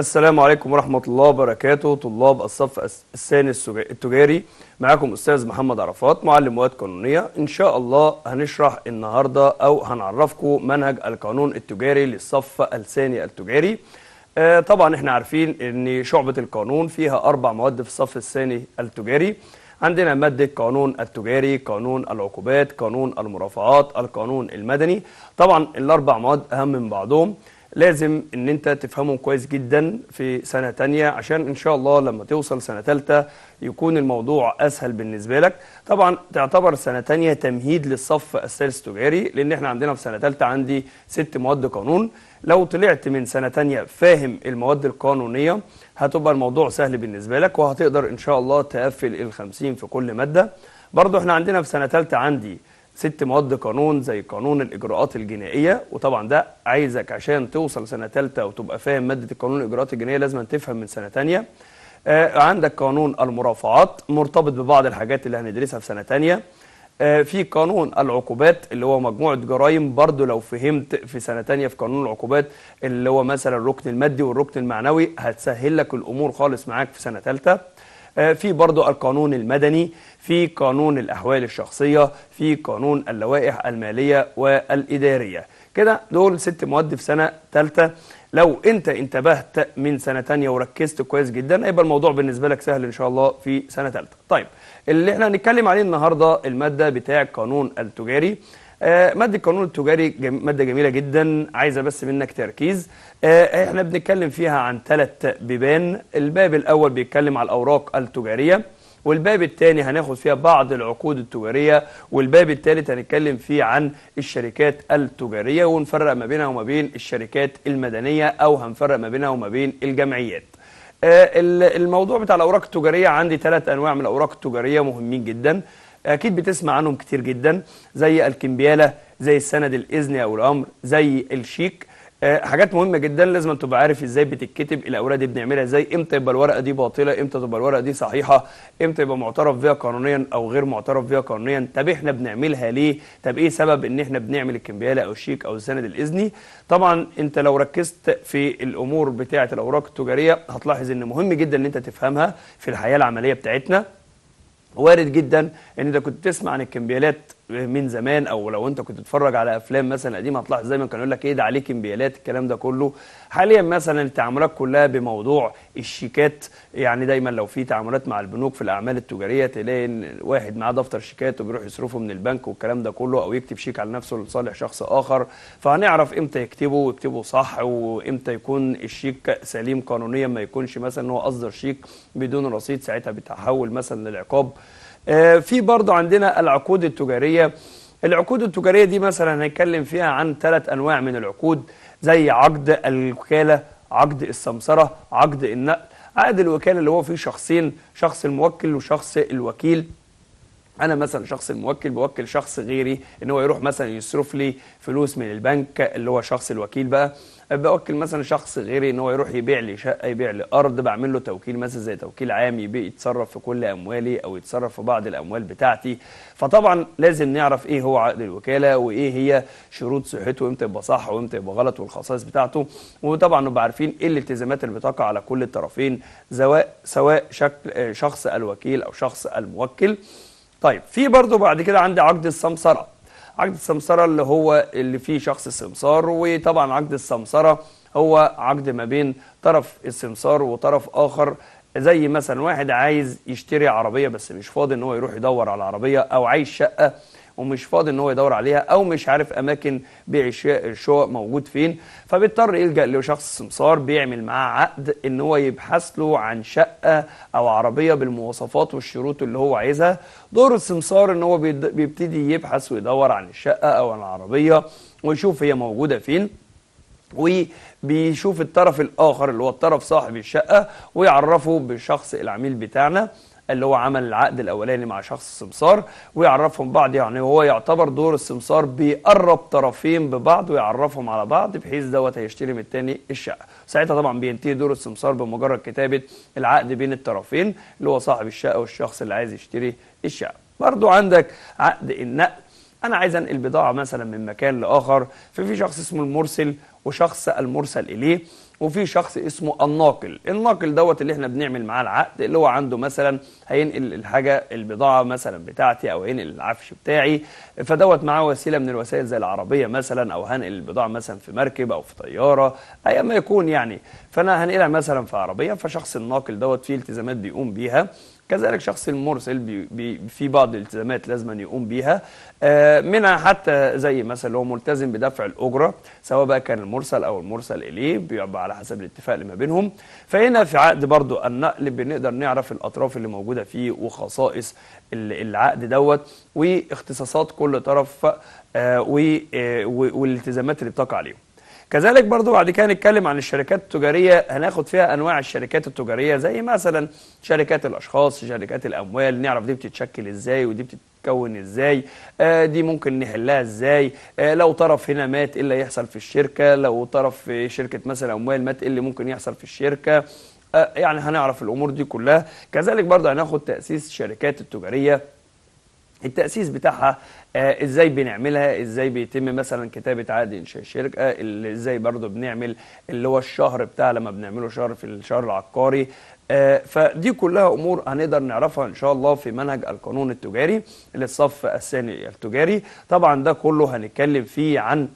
السلام عليكم ورحمة الله وبركاته طلاب الصف الثاني التجاري معاكم أستاذ محمد عرفات معلم مواد قانونية إن شاء الله هنشرح النهاردة أو هنعرفكم منهج القانون التجاري للصف الثاني التجاري آه، طبعا احنا عارفين ان شعبة القانون فيها أربع مواد في الصف الثاني التجاري عندنا مادة قانون التجاري قانون العقوبات قانون المرافعات القانون المدني طبعا الأربع مواد أهم من بعضهم لازم ان انت تفهمهم كويس جدا في سنة تانية عشان ان شاء الله لما توصل سنة تالتة يكون الموضوع اسهل بالنسبة لك طبعا تعتبر سنة تانية تمهيد للصف السادس التجاري لان احنا عندنا في سنة تالتة عندي ست مواد قانون لو طلعت من سنة تانية فاهم المواد القانونية هتبقى الموضوع سهل بالنسبة لك وهتقدر ان شاء الله تقفل الخمسين في كل مادة برضو احنا عندنا في سنة تالتة عندي ست مواد قانون زي قانون الاجراءات الجنائيه وطبعا ده عايزك عشان توصل سنه ثالثه وتبقى فاهم ماده القانون الاجراءات الجنائيه لازم تفهم من سنه ثانيه آه عندك قانون المرافعات مرتبط ببعض الحاجات اللي هندرسها في سنه ثانيه آه في قانون العقوبات اللي هو مجموعه جرائم برضو لو فهمت في سنه ثانيه في قانون العقوبات اللي هو مثلا الركن المادي والركن المعنوي هتسهل لك الامور خالص معاك في سنه ثالثه آه، في برضو القانون المدني في قانون الأحوال الشخصية في قانون اللوائح المالية والإدارية كده دول ست مواد في سنة ثالثة لو انت انتبهت من سنة تانية وركزت كويس جدا هيبقى الموضوع بالنسبة لك سهل ان شاء الله في سنة ثالثة طيب اللي احنا هنتكلم عليه النهاردة المادة بتاع قانون التجاري ماده القانون التجاري جم... ماده جميله جدا عايزه بس منك تركيز آه، احنا بنتكلم فيها عن ثلاث بيبان الباب الاول بيتكلم على الاوراق التجاريه والباب الثاني هناخد فيها بعض العقود التجارية والباب الثالث هنتكلم فيه عن الشركات التجارية ونفرق ما بينها وما بين الشركات المدنية أو هنفرق ما بينها وما بين الجمعيات آه، الموضوع بتاع الأوراق التجارية عندي ثلاث أنواع من الأوراق التجارية مهمين جدا أكيد بتسمع عنهم كتير جدا زي الكمبيالة زي السند الإذني أو الأمر زي الشيك آه، حاجات مهمة جدا لازم تبقى عارف ازاي بتتكتب الاوراق دي بنعملها ازاي امتى يبقى الورقة دي باطلة امتى تبقى الورقة دي صحيحة امتى يبقى معترف بيها قانونيا او غير معترف بيها قانونيا طب احنا بنعملها ليه طب ايه سبب ان احنا بنعمل الكمبيالة او الشيك او السند الاذني طبعا انت لو ركزت في الامور بتاعة الاوراق التجارية هتلاحظ ان مهم جدا ان انت تفهمها في الحياة العملية بتاعتنا وارد جدا ان انت كنت تسمع عن الكمبيالات من زمان او لو انت كنت تتفرج على افلام مثلا قديمه هتلاحظ زي ما كان يقول لك ايه ده عليك امبيالات الكلام ده كله حاليا مثلا التعاملات كلها بموضوع الشيكات يعني دايما لو في تعاملات مع البنوك في الاعمال التجاريه تلاقي ان واحد معاه دفتر شيكات وبيروح يصرفه من البنك والكلام ده كله او يكتب شيك على نفسه لصالح شخص اخر فهنعرف امتى يكتبه ويكتبه صح وامتى يكون الشيك سليم قانونيا ما يكونش مثلا هو اصدر شيك بدون رصيد ساعتها بيتحول مثلا للعقاب آه، في برضه عندنا العقود التجارية العقود التجارية دي مثلا هنتكلم فيها عن ثلاث أنواع من العقود زي عقد الوكالة عقد السمسرة عقد النقل عقد الوكالة اللي هو فيه شخصين شخص الموكل وشخص الوكيل انا مثلا شخص الموكل بوكل شخص غيري ان هو يروح مثلا يصرف لي فلوس من البنك اللي هو شخص الوكيل بقى باوكل مثلا شخص غيري ان هو يروح يبيع لي شقه يبيع لي ارض بعمل له توكيل مثلا زي توكيل عام يتصرف في كل اموالي او يتصرف في بعض الاموال بتاعتي فطبعا لازم نعرف ايه هو عقد الوكاله وايه هي شروط صحته وامتى يبقى صح وامتى يبقى غلط والخصائص بتاعته وطبعا نبقى عارفين ايه الالتزامات اللي بتقع على كل الطرفين سواء سواء شكل آه، شخص الوكيل او شخص الموكل طيب في برضه بعد كده عندي عقد السمسره عقد السمسرة اللي هو اللي فيه شخص السمسار وطبعا عقد السمسرة هو عقد ما بين طرف السمسار وطرف آخر زي مثلا واحد عايز يشتري عربية بس مش فاضي ان هو يروح يدور على عربية او عايز شقة ومش فاضي ان هو يدور عليها او مش عارف اماكن بيع الشقق موجود فين فبيضطر يلجا لشخص سمسار بيعمل معاه عقد ان هو يبحث له عن شقه او عربيه بالمواصفات والشروط اللي هو عايزها دور السمسار ان هو بيبتدي يبحث ويدور عن الشقه او عن العربيه ويشوف هي موجوده فين وبيشوف الطرف الآخر اللي هو الطرف صاحب الشقة ويعرفه بالشخص العميل بتاعنا اللي هو عمل العقد الاولاني مع شخص السمسار ويعرفهم بعض يعني هو يعتبر دور السمسار بيقرب طرفين ببعض ويعرفهم على بعض بحيث دوت هيشتري من التاني الشقه ساعتها طبعا بينتهي دور السمسار بمجرد كتابه العقد بين الطرفين اللي هو صاحب الشقه والشخص اللي عايز يشتري الشقه برضو عندك عقد النقل انا عايز انقل بضاعه مثلا من مكان لاخر ففي شخص اسمه المرسل وشخص المرسل اليه وفي شخص اسمه الناقل الناقل دوت اللي احنا بنعمل معاه العقد اللي هو عنده مثلا هينقل الحاجة البضاعة مثلا بتاعتي او هينقل العفش بتاعي فدوت معاه وسيلة من الوسائل زي العربية مثلا او هنقل البضاعة مثلا في مركب او في طيارة ايا ما يكون يعني فانا هنقلها مثلا في عربية فشخص الناقل دوت فيه التزامات بيقوم بيها كذلك شخص المرسل بي بي في بعض الالتزامات لازم يقوم بيها آه، منها حتى زي مثلا هو ملتزم بدفع الأجرة سواء بقى كان المرسل أو المرسل إليه بيبقى على حسب الاتفاق اللي ما بينهم فهنا في عقد برضو النقل بنقدر نعرف الأطراف اللي موجودة فيه وخصائص العقد دوت واختصاصات كل طرف آه، آه، والالتزامات اللي بتقع عليهم كذلك برضو بعد كده نتكلم عن الشركات التجارية هناخد فيها أنواع الشركات التجارية زي مثلا شركات الأشخاص شركات الأموال نعرف دي بتتشكل إزاي ودي بتتكون إزاي آه دي ممكن نحلها إزاي آه لو طرف هنا مات إيه اللي يحصل في الشركة لو طرف في شركة مثلا أموال مات إيه اللي ممكن يحصل في الشركة آه يعني هنعرف الأمور دي كلها كذلك برضو هناخد تأسيس الشركات التجارية التأسيس بتاعها آه، ازاي بنعملها ازاي بيتم مثلا كتابة عقد انشاء الشركة ازاي برضو بنعمل اللي هو الشهر بتاع لما بنعمله شهر في الشهر العقاري آه، فدي كلها امور هنقدر نعرفها ان شاء الله في منهج القانون التجاري للصف الثاني التجاري طبعا ده كله هنتكلم فيه عن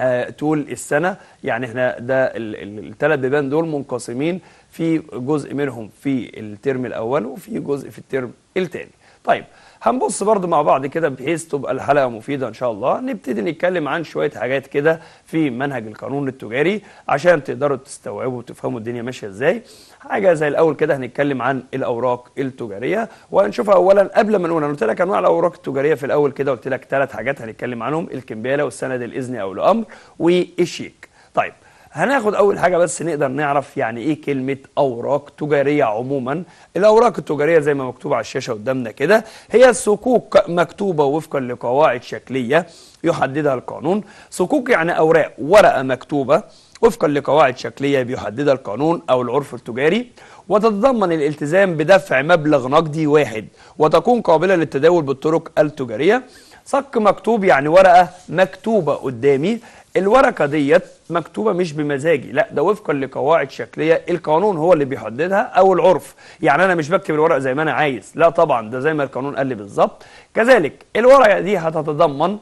آه، طول السنه يعني احنا ده الثلاث بيبان دول منقسمين في جزء منهم في الترم الاول وفي جزء في الترم الثاني طيب هنبص برضه مع بعض كده بحيث تبقى الحلقة مفيدة إن شاء الله نبتدي نتكلم عن شوية حاجات كده في منهج القانون التجاري عشان تقدروا تستوعبوا وتفهموا الدنيا ماشية إزاي حاجة زي الأول كده هنتكلم عن الأوراق التجارية وهنشوفها أولا قبل ما نقول أنا قلت لك أنواع الأوراق التجارية في الأول كده قلت لك ثلاث حاجات هنتكلم عنهم الكمبيالة والسند الإذني أو الأمر والشيك طيب هناخد اول حاجه بس نقدر نعرف يعني ايه كلمه اوراق تجاريه عموما الاوراق التجاريه زي ما مكتوب على الشاشه قدامنا كده هي صكوك مكتوبه وفقا لقواعد شكليه يحددها القانون صكوك يعني اوراق ورقه مكتوبه وفقا لقواعد شكليه بيحددها القانون او العرف التجاري وتتضمن الالتزام بدفع مبلغ نقدي واحد وتكون قابله للتداول بالطرق التجاريه صك مكتوب يعني ورقه مكتوبه قدامي الورقة ديت مكتوبة مش بمزاجي لا ده وفقا لقواعد شكلية القانون هو اللي بيحددها أو العرف يعني أنا مش بكتب الورقة زي ما أنا عايز لا طبعا ده زي ما القانون قال لي بالظبط كذلك الورقة دي هتتضمن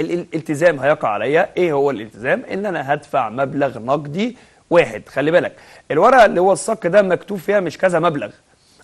الالتزام هيقع عليا إيه هو الالتزام إن أنا هدفع مبلغ نقدي واحد خلي بالك الورقة اللي هو الصك ده مكتوب فيها مش كذا مبلغ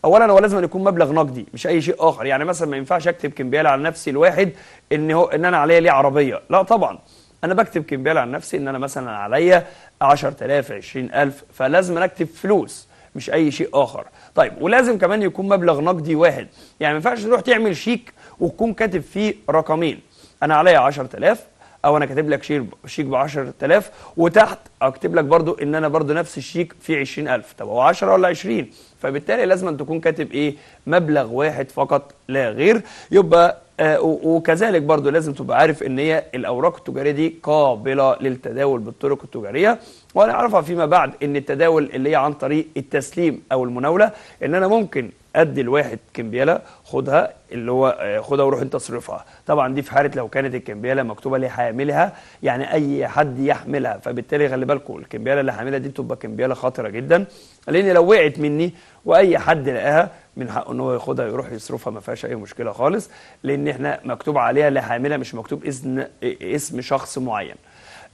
اولا هو لازم يكون مبلغ نقدي مش اي شيء اخر يعني مثلا ما ينفعش اكتب كمبيال على نفسي الواحد ان هو ان انا عليا ليه عربيه لا طبعا انا بكتب كمبيال عن نفسي ان انا مثلا عليا 10000 20000 فلازم اكتب فلوس مش اي شيء اخر طيب ولازم كمان يكون مبلغ نقدي واحد يعني ما ينفعش تروح تعمل شيك وتكون كاتب فيه رقمين انا عليا 10000 او انا كاتب لك شيك شيك ب 10000 وتحت اكتب لك برضو ان انا برضو نفس الشيك فيه 20000 طب هو 10 ولا 20 فبالتالي لازم أن تكون كاتب ايه مبلغ واحد فقط لا غير يبقى آه وكذلك برضو لازم تبقى عارف ان هي الاوراق التجاريه دي قابله للتداول بالطرق التجاريه وهنعرفها فيما بعد ان التداول اللي هي عن طريق التسليم او المناوله ان انا ممكن قد الواحد كمبياله خدها اللي هو آه، خدها وروح انت اصرفها طبعا دي في حاله لو كانت الكمبياله مكتوبه ليه حاملها يعني اي حد يحملها فبالتالي خلي بالكم الكمبياله اللي حاملها دي بتبقى كمبياله خطره جدا لان لو وقعت مني واي حد لقاها من حقه ان هو ياخدها يروح يصرفها ما فيهاش اي مشكله خالص لان احنا مكتوب عليها لحاملها مش مكتوب اسم اسم شخص معين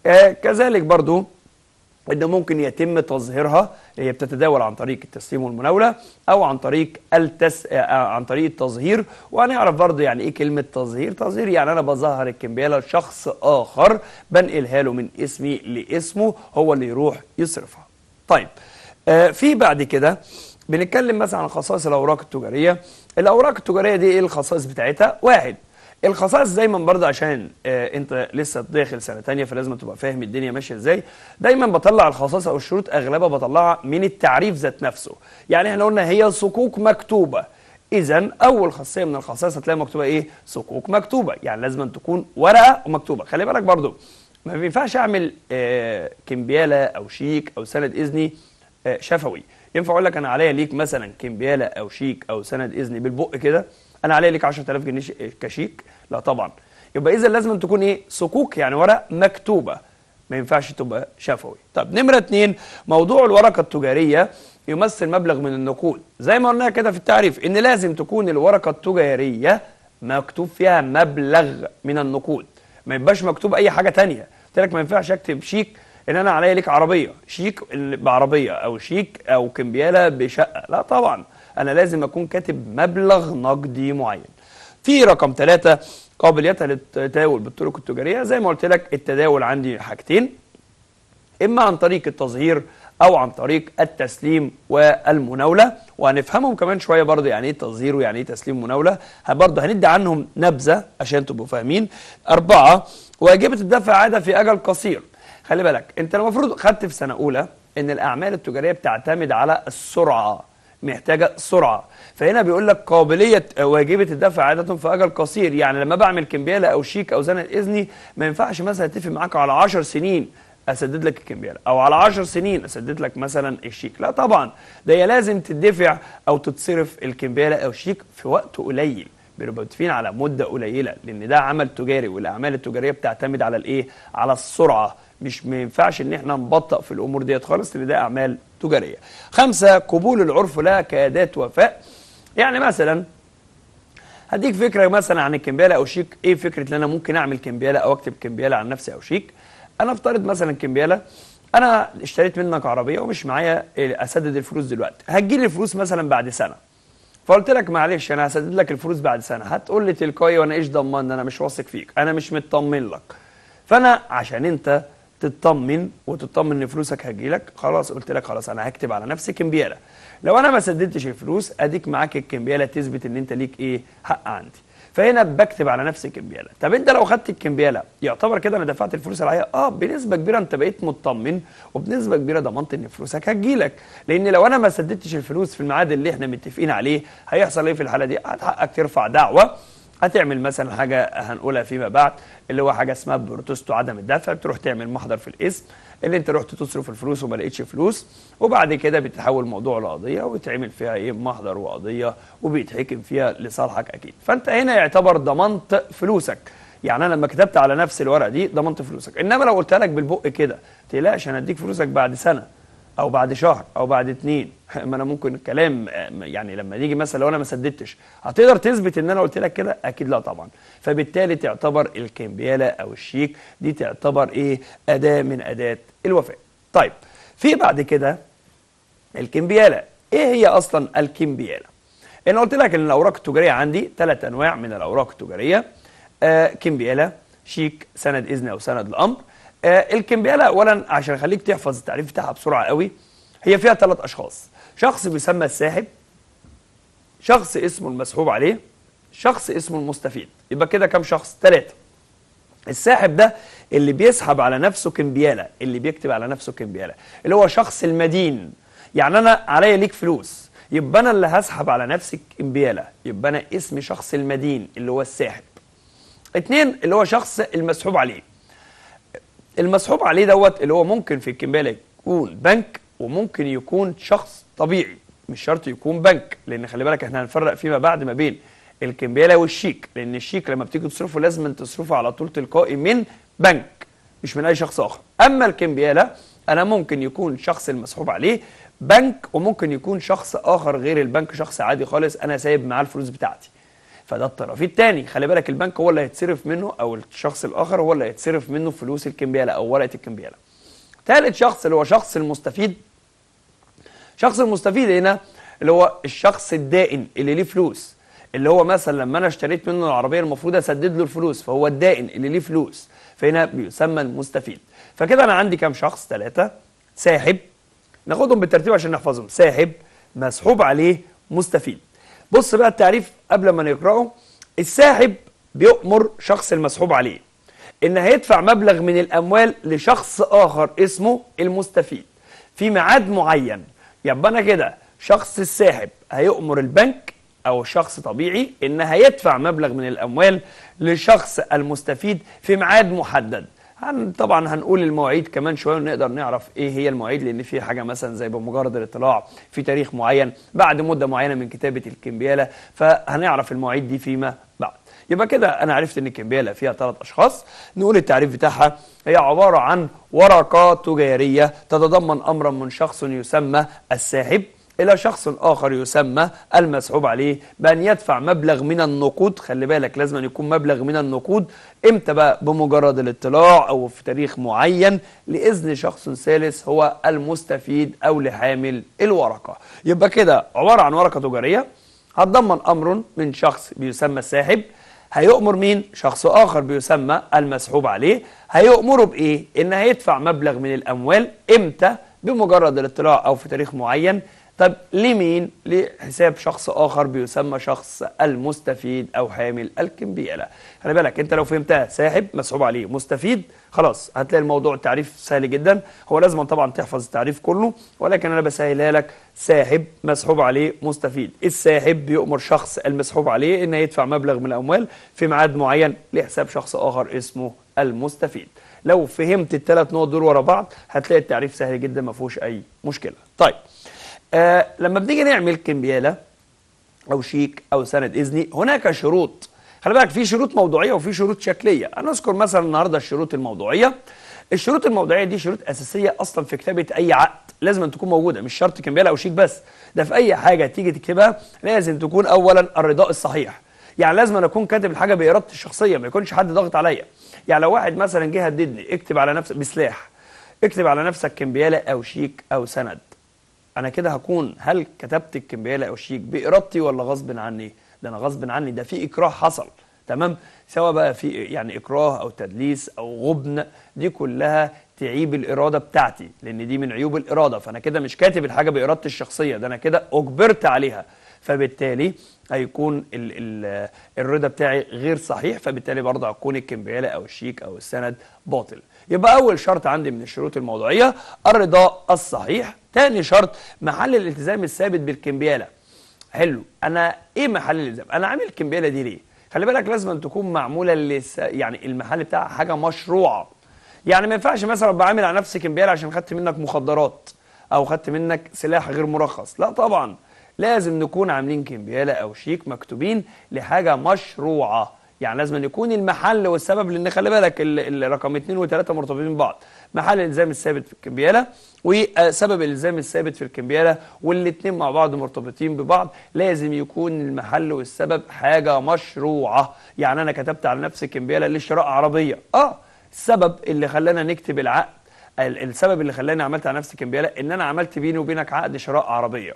آه، كذلك برضو انه ممكن يتم تظهيرها هي بتتداول عن طريق التسليم والمناوله او عن طريق التس آه، آه، عن طريق التظهير وهنعرف برضه يعني ايه كلمه تظهير تظهير يعني انا بظهر الكمبياله لشخص اخر بنقلها له من اسمي لاسمه هو اللي يروح يصرفها طيب آه في بعد كده بنتكلم مثلا عن خصائص الاوراق التجاريه الاوراق التجاريه دي ايه الخصائص بتاعتها واحد الخصائص دايما برضه عشان آه انت لسه داخل سنه ثانيه فلازم تبقى فاهم الدنيا ماشيه ازاي دايما بطلع الخصائص او الشروط اغلبها بطلعها من التعريف ذات نفسه يعني احنا قلنا هي صكوك مكتوبه اذا اول خاصيه من الخصائص هتلاقي مكتوبه ايه صكوك مكتوبه يعني لازم تكون ورقه ومكتوبه خلي بالك برضه ما ينفعش اعمل آه كمبياله او شيك او سند اذني آه شفوي ينفع اقول لك انا عليا ليك مثلا كمبياله او شيك او سند اذني بالبق كده انا علي لك 10000 جنيه إيه، كشيك لا طبعا يبقى اذا لازم تكون ايه صكوك يعني ورق مكتوبه ما ينفعش تبقى شفوي طب نمره اتنين موضوع الورقه التجاريه يمثل مبلغ من النقود زي ما قلنا كده في التعريف ان لازم تكون الورقه التجاريه مكتوب فيها مبلغ من النقود ما يبقاش مكتوب اي حاجه تانية قلت لك ما ينفعش اكتب شيك ان انا عليا ليك عربيه شيك بعربيه او شيك او كمبياله بشقه لا طبعا انا لازم اكون كاتب مبلغ نقدي معين في رقم ثلاثة قابليتها للتداول بالطرق التجارية زي ما قلت لك التداول عندي حاجتين إما عن طريق التظهير أو عن طريق التسليم والمناولة وهنفهمهم كمان شوية برضه يعني إيه تظهير ويعني إيه تسليم مناولة برضه هندي عنهم نبذة عشان تبقوا فاهمين أربعة واجبة الدفع عادة في أجل قصير خلي بالك أنت المفروض خدت في سنة أولى إن الأعمال التجارية بتعتمد على السرعة محتاجه سرعه فهنا بيقول لك قابليه واجبه الدفع عاده في اجل قصير يعني لما بعمل كمبياله او شيك او زنة اذني ما ينفعش مثلا اتفق معاك على 10 سنين اسدد لك الكمبياله او على 10 سنين اسدد لك مثلا الشيك لا طبعا ده هي لازم تدفع او تتصرف الكمبياله او الشيك في وقت قليل بنبقى متفقين على مده قليله لان ده عمل تجاري والاعمال التجاريه بتعتمد على الايه على السرعه مش ما ينفعش ان احنا نبطئ في الامور ديت خالص لان ده اعمال تجارية خمسة قبول العرف لها كأداة وفاء يعني مثلا هديك فكرة مثلا عن الكمبيالة أو شيك إيه فكرة إن أنا ممكن أعمل كمبيالة أو أكتب كمبيالة عن نفسي أو شيك أنا أفترض مثلا كمبيالة أنا اشتريت منك عربية ومش معايا أسدد الفلوس دلوقتي هتجيلي الفلوس مثلا بعد سنة فقلت لك معلش انا هسدد لك الفلوس بعد سنه هتقول لي تلقائي وانا ايش ضمان انا مش واثق فيك انا مش مطمن لك فانا عشان انت تطمن وتطمن ان فلوسك هتجيلك خلاص قلت لك خلاص انا هكتب على نفسي كمبياله لو انا ما سددتش الفلوس اديك معاك الكمبياله تثبت ان انت ليك ايه حق عندي فهنا بكتب على نفسي كمبياله طب انت لو خدت الكمبياله يعتبر كده انا دفعت الفلوس الحقيقيه اه بنسبه كبيره انت بقيت مطمن وبنسبه كبيره ضمنت ان فلوسك هتجيلك لان لو انا ما سددتش الفلوس في الميعاد اللي احنا متفقين عليه هيحصل ايه في الحاله دي هتحقق ترفع دعوه هتعمل مثلا حاجه هنقولها فيما بعد اللي هو حاجه اسمها بروتستو عدم الدفع بتروح تعمل محضر في الاسم اللي انت رحت تصرف الفلوس وما لقيتش فلوس وبعد كده بتتحول الموضوع لقضيه وتعمل فيها ايه محضر وقضيه وبيتحكم فيها لصالحك اكيد فانت هنا يعتبر ضمنت فلوسك يعني انا لما كتبت على نفس الورقه دي ضمنت فلوسك انما لو قلت لك بالبق كده تقلقش انا هديك فلوسك بعد سنه او بعد شهر او بعد اتنين ما انا ممكن الكلام يعني لما نيجي مثلا لو انا ما سددتش هتقدر تثبت ان انا قلت لك كده اكيد لا طبعا فبالتالي تعتبر الكمبياله او الشيك دي تعتبر ايه اداه من اداه الوفاء طيب في بعد كده الكمبياله ايه هي اصلا الكمبياله انا قلت لك ان الاوراق التجاريه عندي ثلاث انواع من الاوراق التجاريه آه كمبياله شيك سند اذن او سند الامر آه، الكمبياله اولا عشان اخليك تحفظ التعريف بتاعها بسرعه قوي هي فيها ثلاث اشخاص شخص بيسمى الساحب شخص اسمه المسحوب عليه شخص اسمه المستفيد يبقى كده كام شخص ثلاثه الساحب ده اللي بيسحب على نفسه كمبياله اللي بيكتب على نفسه كمبياله اللي هو شخص المدين يعني انا عليا ليك فلوس يبقى انا اللي هسحب على نفسي كمبياله يبقى انا اسمي شخص المدين اللي هو الساحب اتنين اللي هو شخص المسحوب عليه المسحوب عليه دوت اللي هو ممكن في الكمباله يكون بنك وممكن يكون شخص طبيعي مش شرط يكون بنك لان خلي بالك احنا هنفرق فيما بعد ما بين الكمباله والشيك لان الشيك لما بتيجي تصرفه لازم تصرفه على طول تلقائي من بنك مش من اي شخص اخر اما الكمبياله انا ممكن يكون شخص المسحوب عليه بنك وممكن يكون شخص اخر غير البنك شخص عادي خالص انا سايب معاه الفلوس بتاعتي فده الطرف الثاني خلي بالك البنك هو اللي هيتصرف منه او الشخص الاخر هو اللي هيتصرف منه فلوس الكمبياله او ورقه الكمبياله ثالث شخص اللي هو شخص المستفيد شخص المستفيد هنا اللي هو الشخص الدائن اللي ليه فلوس اللي هو مثلا لما انا اشتريت منه العربيه المفروض اسدد له الفلوس فهو الدائن اللي ليه فلوس فهنا بيسمى المستفيد فكده انا عندي كام شخص ثلاثه ساحب ناخدهم بالترتيب عشان نحفظهم ساحب مسحوب عليه مستفيد بص بقى التعريف قبل ما نقرأه الساحب بيؤمر شخص المسحوب عليه إن هيدفع مبلغ من الأموال لشخص آخر اسمه المستفيد في ميعاد معين يبقى أنا كده شخص الساحب هيؤمر البنك أو شخص طبيعي إن هيدفع مبلغ من الأموال لشخص المستفيد في ميعاد محدد هن طبعا هنقول المواعيد كمان شويه ونقدر نعرف ايه هي المواعيد لان في حاجه مثلا زي بمجرد الاطلاع في تاريخ معين بعد مده معينه من كتابه الكمبياله فهنعرف المواعيد دي فيما بعد يبقى كده انا عرفت ان الكمبياله فيها ثلاث اشخاص نقول التعريف بتاعها هي عباره عن ورقه تجاريه تتضمن امرا من شخص يسمى الساحب إلى شخص آخر يسمى المسحوب عليه بأن يدفع مبلغ من النقود خلي بالك لازم أن يكون مبلغ من النقود إمتى بقى بمجرد الاطلاع أو في تاريخ معين لإذن شخص ثالث هو المستفيد أو لحامل الورقة يبقى كده عبارة عن ورقة تجارية هتضمن أمر من شخص بيسمى الساحب هيؤمر مين شخص آخر بيسمى المسحوب عليه هيؤمره بإيه إن هيدفع مبلغ من الأموال إمتى بمجرد الاطلاع أو في تاريخ معين طب لمين لحساب شخص آخر بيسمى شخص المستفيد أو حامل الكمبيالة خلي بالك أنت لو فهمتها ساحب مسحوب عليه مستفيد خلاص هتلاقي الموضوع التعريف سهل جدا هو لازم طبعا تحفظ التعريف كله ولكن أنا بسهلها لك ساحب مسحوب عليه مستفيد الساحب بيؤمر شخص المسحوب عليه أنه يدفع مبلغ من الأموال في ميعاد معين لحساب شخص آخر اسمه المستفيد لو فهمت الثلاث نقط دول ورا بعض هتلاقي التعريف سهل جدا ما فيهوش أي مشكلة طيب آه لما بنيجي نعمل كمبياله او شيك او سند اذني هناك شروط خلي بالك في شروط موضوعيه وفي شروط شكليه انا اذكر مثلا النهارده الشروط الموضوعيه الشروط الموضوعية دي شروط اساسيه اصلا في كتابه اي عقد لازم أن تكون موجوده مش شرط كمبياله او شيك بس ده في اي حاجه تيجي تكتبها لازم تكون اولا الرضاء الصحيح يعني لازم أنا اكون كاتب الحاجه بارادتي الشخصيه ما يكونش حد ضاغط عليا يعني لو واحد مثلا جه هددني اكتب على نفسك بسلاح اكتب على نفسك كمبياله او شيك او سند أنا كده هكون هل كتبت الكمبيالة أو الشيك بإرادتي ولا غصب عني ده أنا غصب عني ده في إكراه حصل تمام سواء بقى في يعني إكراه أو تدليس أو غبن دي كلها تعيب الإرادة بتاعتي لأن دي من عيوب الإرادة فأنا كده مش كاتب الحاجة بإرادتي الشخصية ده أنا كده أجبرت عليها فبالتالي هيكون الرضا بتاعي غير صحيح فبالتالي برضه هتكون الكمبيالة أو الشيك أو السند باطل يبقى أول شرط عندي من الشروط الموضوعية الرضا الصحيح تاني شرط محل الالتزام الثابت بالكمبياله حلو انا ايه محل الالتزام انا عامل الكمبياله دي ليه خلي بالك لازم أن تكون معموله لس... يعني المحل بتاعها حاجه مشروعه يعني ما ينفعش مثلا بعمل على نفسي كمبياله عشان خدت منك مخدرات او خدت منك سلاح غير مرخص لا طبعا لازم نكون عاملين كمبياله او شيك مكتوبين لحاجه مشروعه يعني لازم يكون المحل والسبب لان خلي بالك الرقم 2 و3 مرتبطين ببعض محل الالزام الثابت في الكمبياله وسبب الالزام الثابت في الكمبياله والاثنين مع بعض مرتبطين ببعض لازم يكون المحل والسبب حاجه مشروعه يعني انا كتبت على نفسي كمبياله لشراء عربيه اه السبب اللي خلانا نكتب العقد السبب اللي خلاني عملت على نفسي كمبياله ان انا عملت بيني وبينك عقد شراء عربيه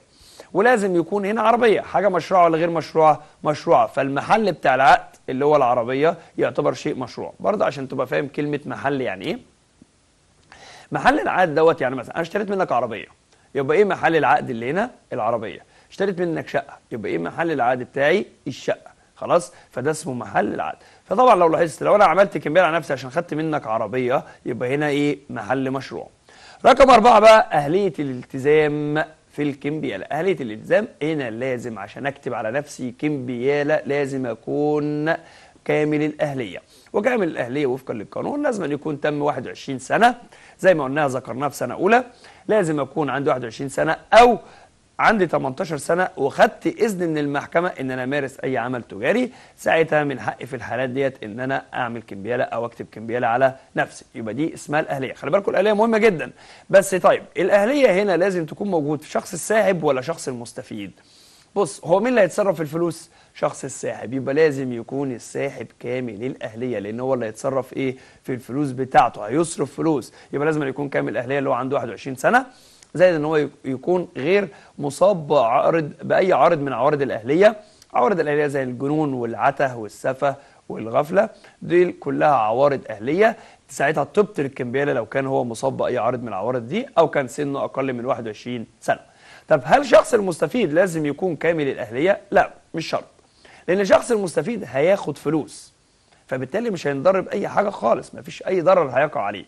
ولازم يكون هنا عربية حاجة مشروعة ولا غير مشروعة مشروعة فالمحل بتاع العقد اللي هو العربية يعتبر شيء مشروع برضه عشان تبقى فاهم كلمة محل يعني إيه محل العقد دوت يعني مثلا أنا اشتريت منك عربية يبقى إيه محل العقد اللي هنا العربية اشتريت منك شقة يبقى إيه محل العقد بتاعي الشقة خلاص فده اسمه محل العقد فطبعا لو لاحظت لو انا عملت كمبيال على نفسي عشان خدت منك عربيه يبقى هنا ايه محل مشروع رقم أربعة بقى أهلية الالتزام في الكمبياله أهلية الالتزام هنا لازم عشان أكتب على نفسي كمبياله لازم أكون كامل الأهلية وكامل الأهلية وفقا للقانون لازم أن يكون تم 21 سنة زي ما قلناها ذكرناه في سنة أولى لازم أكون عندي 21 سنة أو عندي 18 سنه وخدت اذن من المحكمه ان انا امارس اي عمل تجاري ساعتها من حقي في الحالات ديت ان انا اعمل كمبياله او اكتب كمبياله على نفسي يبقى دي اسمها الاهليه خلي بالكم الاهليه مهمه جدا بس طيب الاهليه هنا لازم تكون موجود في شخص الساحب ولا شخص المستفيد بص هو مين اللي هيتصرف في الفلوس شخص الساحب يبقى لازم يكون الساحب كامل الاهليه لان هو اللي هيتصرف ايه في الفلوس بتاعته هيصرف فلوس يبقى لازم يكون كامل الاهليه اللي هو عنده 21 سنه زائد ان هو يكون غير مصاب بعارض باي عارض من عوارض الاهليه عوارض الاهليه زي الجنون والعته والسفه والغفله دي كلها عوارض اهليه ساعتها تبطل الكمبياله لو كان هو مصاب باي عارض من العوارض دي او كان سنه اقل من 21 سنه طب هل شخص المستفيد لازم يكون كامل الاهليه لا مش شرط لان شخص المستفيد هياخد فلوس فبالتالي مش هينضرب اي حاجه خالص مفيش اي ضرر هيقع عليه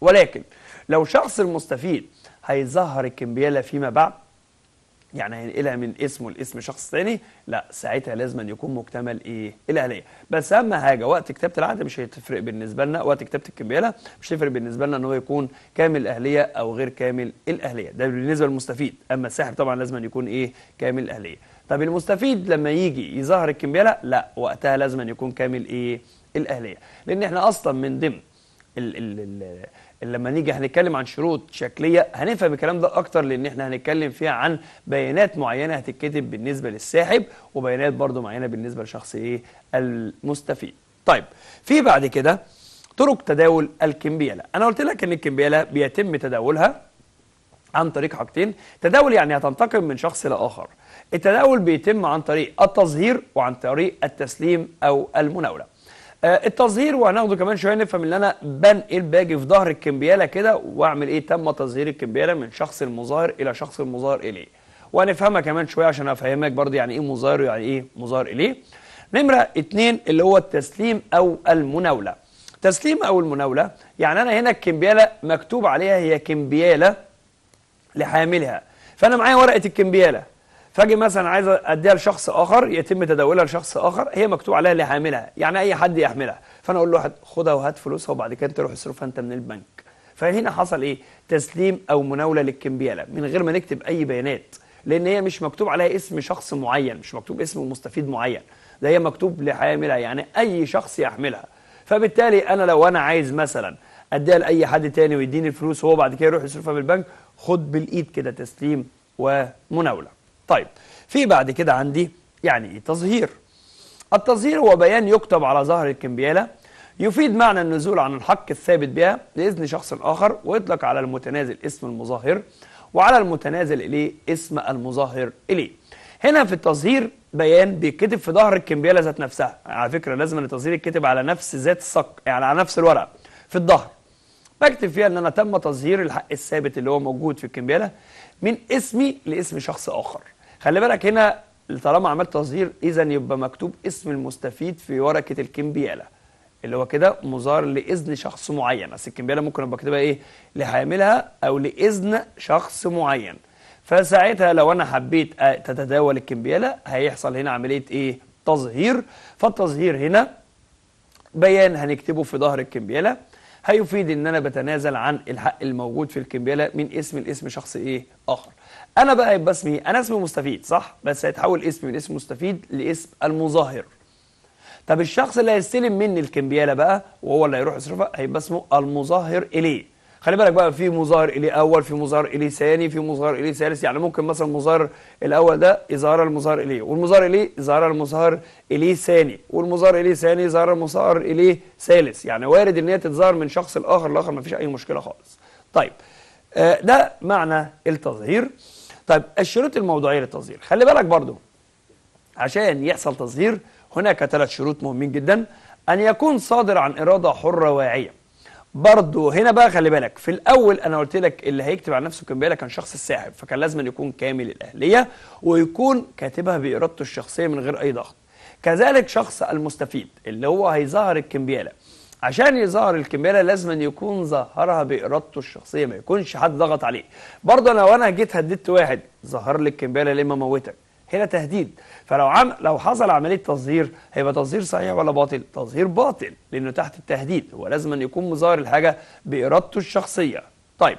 ولكن لو شخص المستفيد هيظهر الكمبياله فيما بعد يعني هينقلها من اسمه لاسم شخص تاني لا ساعتها لازم أن يكون مكتمل ايه الاهليه بس اهم حاجه وقت كتابه العقد مش هتفرق بالنسبه لنا وقت كتابه الكمبياله مش هتفرق بالنسبه لنا ان هو يكون كامل الاهليه او غير كامل الاهليه ده بالنسبه للمستفيد اما الساحب طبعا لازم أن يكون ايه كامل الاهليه طب المستفيد لما يجي يظهر الكمبياله لا وقتها لازم أن يكون كامل ايه الاهليه لان احنا اصلا من ضمن لما نيجي هنتكلم عن شروط شكليه هنفهم الكلام ده اكتر لان احنا هنتكلم فيها عن بيانات معينه هتتكتب بالنسبه للساحب وبيانات برده معينه بالنسبه لشخص ايه المستفيد طيب في بعد كده طرق تداول الكمبياله انا قلت لك ان الكمبياله بيتم تداولها عن طريق حاجتين تداول يعني هتنتقل من شخص لاخر التداول بيتم عن طريق التظهير وعن طريق التسليم او المناوله آه، التظهير وهناخده كمان شويه نفهم ان انا بنقل باجي في ظهر الكمبياله كده واعمل ايه تم تظهير الكمبياله من شخص المظاهر الى شخص المظاهر اليه وهنفهمها كمان شويه عشان افهمك برضه يعني ايه مظاهر ويعني ايه مظاهر اليه نمره اتنين اللي هو التسليم او المناوله تسليم او المناوله يعني انا هنا الكمبياله مكتوب عليها هي كمبياله لحاملها فانا معايا ورقه الكمبياله فاجي مثلا عايز اديها لشخص اخر يتم تداولها لشخص اخر هي مكتوب عليها لحاملها يعني اي حد يحملها فانا اقول له واحد خدها وهات فلوسها وبعد كده تروح اصرفها انت من البنك فهنا حصل ايه تسليم او مناوله للكمبياله من غير ما نكتب اي بيانات لان هي مش مكتوب عليها اسم شخص معين مش مكتوب اسم مستفيد معين ده هي مكتوب لحاملها يعني اي شخص يحملها فبالتالي انا لو انا عايز مثلا اديها لاي حد تاني ويديني الفلوس وهو بعد كده يروح يصرفها بالبنك خد بالايد كده تسليم ومناوله طيب في بعد كده عندي يعني ايه تظهير التظهير هو بيان يكتب على ظهر الكمبيالة يفيد معنى النزول عن الحق الثابت بها بإذن شخص آخر ويطلق على المتنازل اسم المظاهر وعلى المتنازل إليه اسم المظاهر إليه هنا في التظهير بيان بيتكتب في ظهر الكمبيالة ذات نفسها على فكرة لازم التظهير يتكتب على نفس ذات الصك يعني على نفس الورقة في الظهر بكتب فيها ان انا تم تظهير الحق الثابت اللي هو موجود في الكمبياله من اسمي لاسم شخص اخر خلي بالك هنا طالما عملت تصدير اذا يبقى مكتوب اسم المستفيد في ورقه الكمبياله اللي هو كده مزار لاذن شخص معين اصل الكمبياله ممكن ابقى كاتبها ايه لحاملها او لاذن شخص معين فساعتها لو انا حبيت تتداول الكمبياله هيحصل هنا عمليه ايه تظهير فالتظهير هنا بيان هنكتبه في ظهر الكمبياله هيفيد ان انا بتنازل عن الحق الموجود في الكمبياله من اسم لاسم شخص ايه اخر انا بقى هيبقى اسمي انا اسمي مستفيد صح بس هيتحول اسمي من اسم مستفيد لاسم المظاهر طب الشخص اللي هيستلم مني الكمبياله بقى وهو اللي هيروح يصرفها هيبقى اسمه المظاهر اليه خلي بالك بقى في مظاهر اليه اول في مظاهر اليه ثاني في مظاهر اليه ثالث يعني ممكن مثلا المظاهر الاول ده يظهر المظاهر اليه والمظاهر اليه يظهر المظاهر اليه ثاني والمظاهر اليه ثاني يظهر المظاهر اليه ثالث يعني وارد ان هي تتظاهر من شخص لاخر لاخر ما فيش اي مشكله خالص طيب آه، ده معنى التظهير طيب الشروط الموضوعية للتصدير خلي بالك برضو عشان يحصل تصدير هناك ثلاث شروط مهمين جدا أن يكون صادر عن إرادة حرة واعية برضو هنا بقى خلي بالك في الأول أنا قلت لك اللي هيكتب على نفسه كان بالك كان شخص الساحب فكان لازم أن يكون كامل الأهلية ويكون كاتبها بإرادته الشخصية من غير أي ضغط كذلك شخص المستفيد اللي هو هيظهر الكمبيالة عشان يظهر الكماله لازم يكون ظهرها بارادته الشخصيه ما يكونش حد ضغط عليه برضه انا وانا جيت هددت واحد ظهر لي الكماله ليه ما موتك هنا تهديد فلو عم لو حصل عمليه تظهير هيبقى تظهير صحيح ولا باطل تظهير باطل لانه تحت التهديد هو لازم يكون مظاهر الحاجه بارادته الشخصيه طيب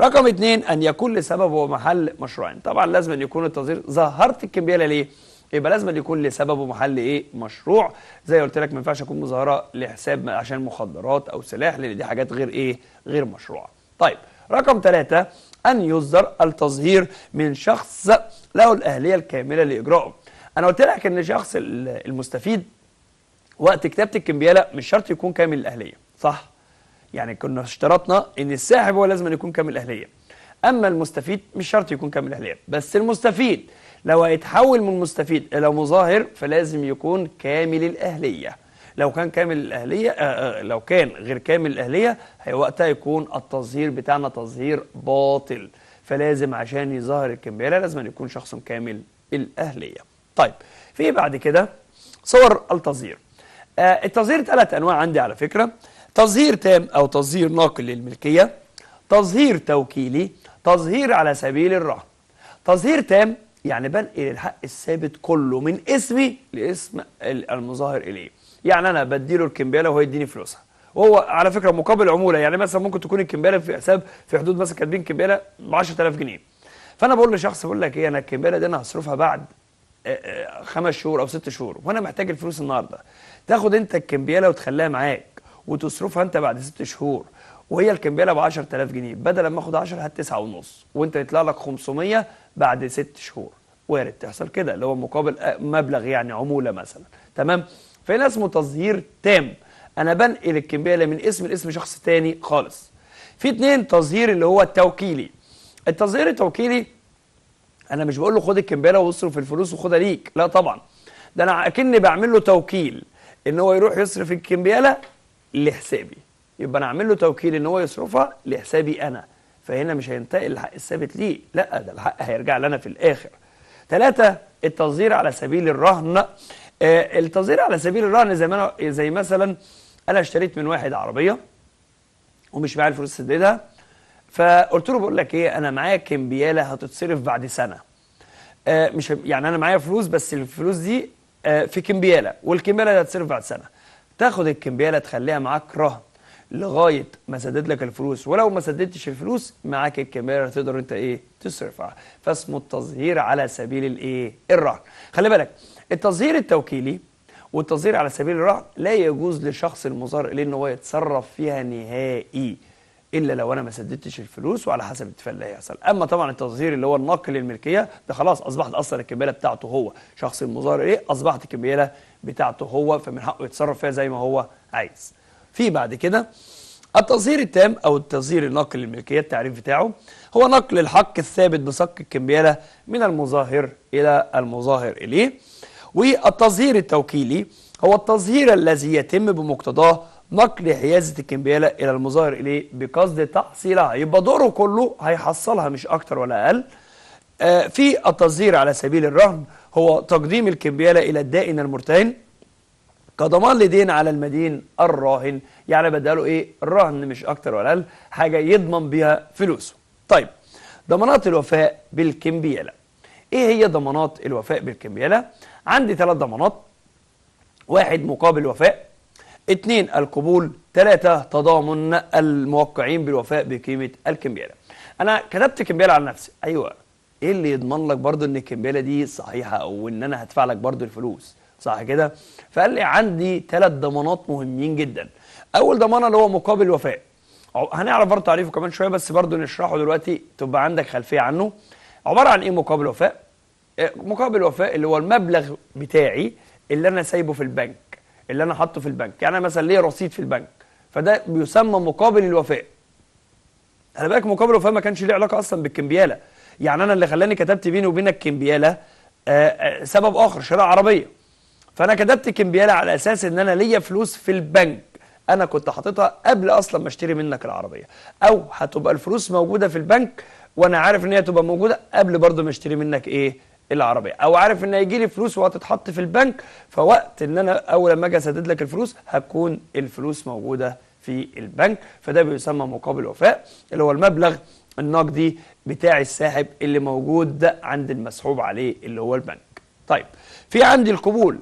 رقم اثنين ان يكون لسبب ومحل مشروعين طبعا لازم أن يكون التظهير ظهرت الكمبياله ليه يبقى لازم يكون لسبب ومحل ايه مشروع زي قلت لك ما ينفعش اكون مظاهره لحساب عشان مخدرات او سلاح لان دي حاجات غير ايه غير مشروعه طيب رقم ثلاثة أن يصدر التظهير من شخص له الأهلية الكاملة لإجرائه أنا قلت لك أن شخص المستفيد وقت كتابة الكمبيالة مش شرط يكون كامل الأهلية صح؟ يعني كنا اشترطنا أن الساحب هو لازم أن يكون كامل الأهلية أما المستفيد مش شرط يكون كامل الأهلية بس المستفيد لو هيتحول من مستفيد إلى مظاهر فلازم يكون كامل الأهلية لو كان كامل الأهلية آه آه لو كان غير كامل الأهلية هي وقتها يكون التظهير بتاعنا تظهير باطل فلازم عشان يظهر الكمبيالة لازم يكون شخص كامل الأهلية طيب في بعد كده صور التظهير آه التظهير ثلاث أنواع عندي على فكرة تظهير تام أو تظهير ناقل للملكية تظهير توكيلي تظهير على سبيل الرهن تظهير تام يعني بنقل الحق الثابت كله من اسمي لاسم المظاهر اليه يعني انا بديله الكمبياله وهو يديني فلوسها وهو على فكره مقابل عموله يعني مثلا ممكن تكون الكمبياله في حساب في حدود مثلا كاتبين كمبياله ب 10000 جنيه فانا بقول لشخص بقول لك ايه انا الكمبياله دي انا هصرفها بعد آه، آه، خمس شهور او ست شهور وانا محتاج الفلوس النهارده تاخد انت الكمبياله وتخليها معاك وتصرفها انت بعد ست شهور وهي الكمبياله ب 10000 جنيه بدل ما اخد 10 هات 9 ونص وانت يطلع لك 500 بعد ست شهور وارد تحصل كده اللي هو مقابل آه، مبلغ يعني عمولة مثلا تمام فهنا اسمه تظهير تام أنا بنقل الكمية من اسم لاسم شخص تاني خالص في اتنين تظهير اللي هو التوكيلي التظهير التوكيلي أنا مش بقول له خد الكمبيلة واصرف الفلوس وخدها ليك لا طبعا ده أنا أكني بعمل له توكيل إن هو يروح يصرف الكمبيالة لحسابي يبقى أنا أعمل له توكيل إن هو يصرفها لحسابي أنا فهنا مش هينتقل الحق الثابت ليه لا ده الحق هيرجع لنا في الآخر ثلاثة التصدير على سبيل الرهن آه التصدير على سبيل الرهن زي, ما أنا زي مثلا أنا اشتريت من واحد عربية ومش معايا الفلوس تسددها فقلت له بقول لك ايه انا معايا كمبياله هتتصرف بعد سنه آه مش يعني انا معايا فلوس بس الفلوس دي آه في كمبياله والكمبياله دي هتتصرف بعد سنه تاخد الكمبياله تخليها معاك رهن لغايه ما سدد لك الفلوس ولو ما سددتش الفلوس معاك الكاميرا تقدر انت ايه تصرفها فاسمه التظهير على سبيل الايه الرهن خلي بالك التظهير التوكيلي والتظهير على سبيل الرهن لا يجوز لشخص المظهر اليه ان هو يتصرف فيها نهائي الا لو انا ما سددتش الفلوس وعلى حسب الاتفاق اللي هيحصل اما طبعا التظهير اللي هو النقل للملكيه ده خلاص اصبحت اصلا الكباله بتاعته هو شخص المظاهر ايه اصبحت الكباله بتاعته هو فمن حقه يتصرف فيها زي ما هو عايز في بعد كده التظهير التام أو التظهير النقل للملكية التعريف بتاعه هو نقل الحق الثابت بصك الكمبيالة من المظاهر إلى المظاهر إليه والتظهير التوكيلي هو التظهير الذي يتم بمقتضاه نقل حيازة الكمبيالة إلى المظاهر إليه بقصد تحصيلها يبقى دوره كله هيحصلها مش أكتر ولا أقل آه، في التصدير على سبيل الرهن هو تقديم الكمبيالة إلى الدائن المرتهن كضمان لدين على المدين الراهن يعني بداله ايه الرهن مش اكتر ولا اقل حاجه يضمن بيها فلوسه طيب ضمانات الوفاء بالكمبياله ايه هي ضمانات الوفاء بالكمبياله عندي ثلاث ضمانات واحد مقابل وفاء اثنين القبول ثلاثة تضامن الموقعين بالوفاء بقيمة الكمبيالة أنا كتبت كمبيالة على نفسي أيوة إيه اللي يضمن لك برضو إن الكمبيالة دي صحيحة أو إن أنا هدفع لك برضو الفلوس صح كده فقال لي عندي ثلاث ضمانات مهمين جدا اول ضمانه اللي هو مقابل وفاء هنعرف برضه تعريفه كمان شويه بس برضه نشرحه دلوقتي تبقى عندك خلفيه عنه عباره عن ايه مقابل وفاء آه، مقابل وفاء اللي هو المبلغ بتاعي اللي انا سايبه في البنك اللي انا حاطه في البنك يعني انا مثلا ليا رصيد في البنك فده بيسمى مقابل الوفاء خلي بالك مقابل الوفاء ما كانش ليه علاقه اصلا بالكمبياله يعني انا اللي خلاني كتبت بيني وبينك كمبياله آه، آه، سبب اخر شراء عربيه فانا كتبت كمبياله على اساس ان انا ليا فلوس في البنك انا كنت حاططها قبل اصلا ما اشتري منك العربيه او هتبقى الفلوس موجوده في البنك وانا عارف ان هي تبقى موجوده قبل برضه ما اشتري منك ايه العربيه او عارف ان هيجي لي فلوس وهتتحط في البنك فوقت ان انا اول لما اجي اسدد لك الفلوس هتكون الفلوس موجوده في البنك فده بيسمى مقابل وفاء اللي هو المبلغ النقدي بتاع الساحب اللي موجود عند المسحوب عليه اللي هو البنك طيب في عندي القبول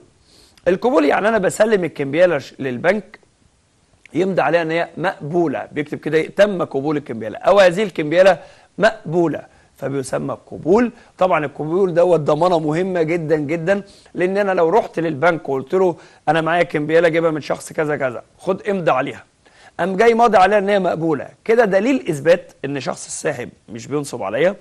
القبول يعني انا بسلم الكمبياله للبنك يمضي عليها ان هي مقبوله بيكتب كده تم قبول الكمبياله او هذه الكمبياله مقبوله فبيسمى القبول طبعا القبول دوت ضمانه مهمه جدا جدا لان انا لو رحت للبنك وقلت له انا معايا كمبياله جايبها من شخص كذا كذا خد امضي عليها قام جاي ماضي عليها ان هي مقبوله كده دليل اثبات ان شخص الساحب مش بينصب عليا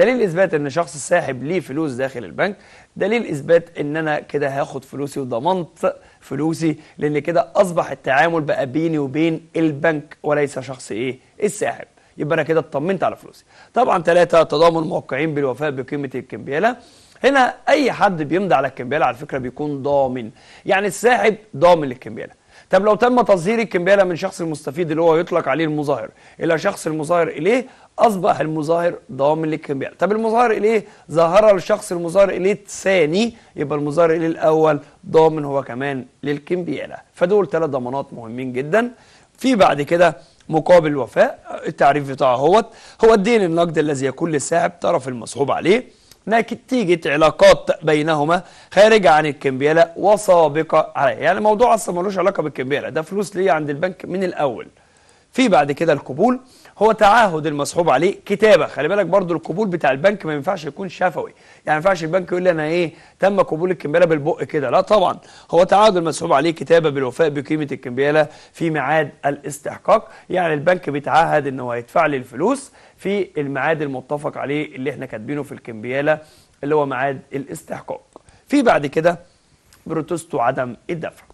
دليل اثبات ان شخص ساحب ليه فلوس داخل البنك دليل اثبات ان انا كده هاخد فلوسي وضمنت فلوسي لان كده اصبح التعامل بقى بيني وبين البنك وليس شخص ايه الساحب يبقى انا كده اطمنت على فلوسي طبعا ثلاثة تضامن الموقعين بالوفاء بقيمه الكمبياله هنا اي حد بيمضي على الكمبياله على فكره بيكون ضامن يعني الساحب ضامن للكمبياله طب لو تم تصدير الكمبياله من شخص المستفيد اللي هو يطلق عليه المظاهر الى شخص المظاهر اليه أصبح المظاهر ضامن للجميع طب المظاهر إليه ظهر الشخص المظاهر إليه الثاني يبقى المظاهر إليه الأول ضامن هو كمان للكمبيالة فدول ثلاث ضمانات مهمين جدا في بعد كده مقابل الوفاء التعريف بتاعه هو هو الدين النقد الذي يكون للساحب طرف المصحوب عليه نتيجة علاقات بينهما خارجة عن الكمبيالة وسابقة عليه يعني الموضوع أصلا ملوش علاقة بالكمبيالة ده فلوس ليه عند البنك من الأول في بعد كده القبول هو تعهد المصحوب عليه كتابه خلي بالك برضو القبول بتاع البنك ما ينفعش يكون شفوي يعني ما ينفعش البنك يقول لي انا ايه تم قبول الكمبياله بالبق كده لا طبعا هو تعهد المصحوب عليه كتابه بالوفاء بقيمه الكمبياله في ميعاد الاستحقاق يعني البنك بيتعهد ان هو هيدفع لي الفلوس في الميعاد المتفق عليه اللي احنا كاتبينه في الكمبياله اللي هو ميعاد الاستحقاق في بعد كده بروتوستو عدم الدفع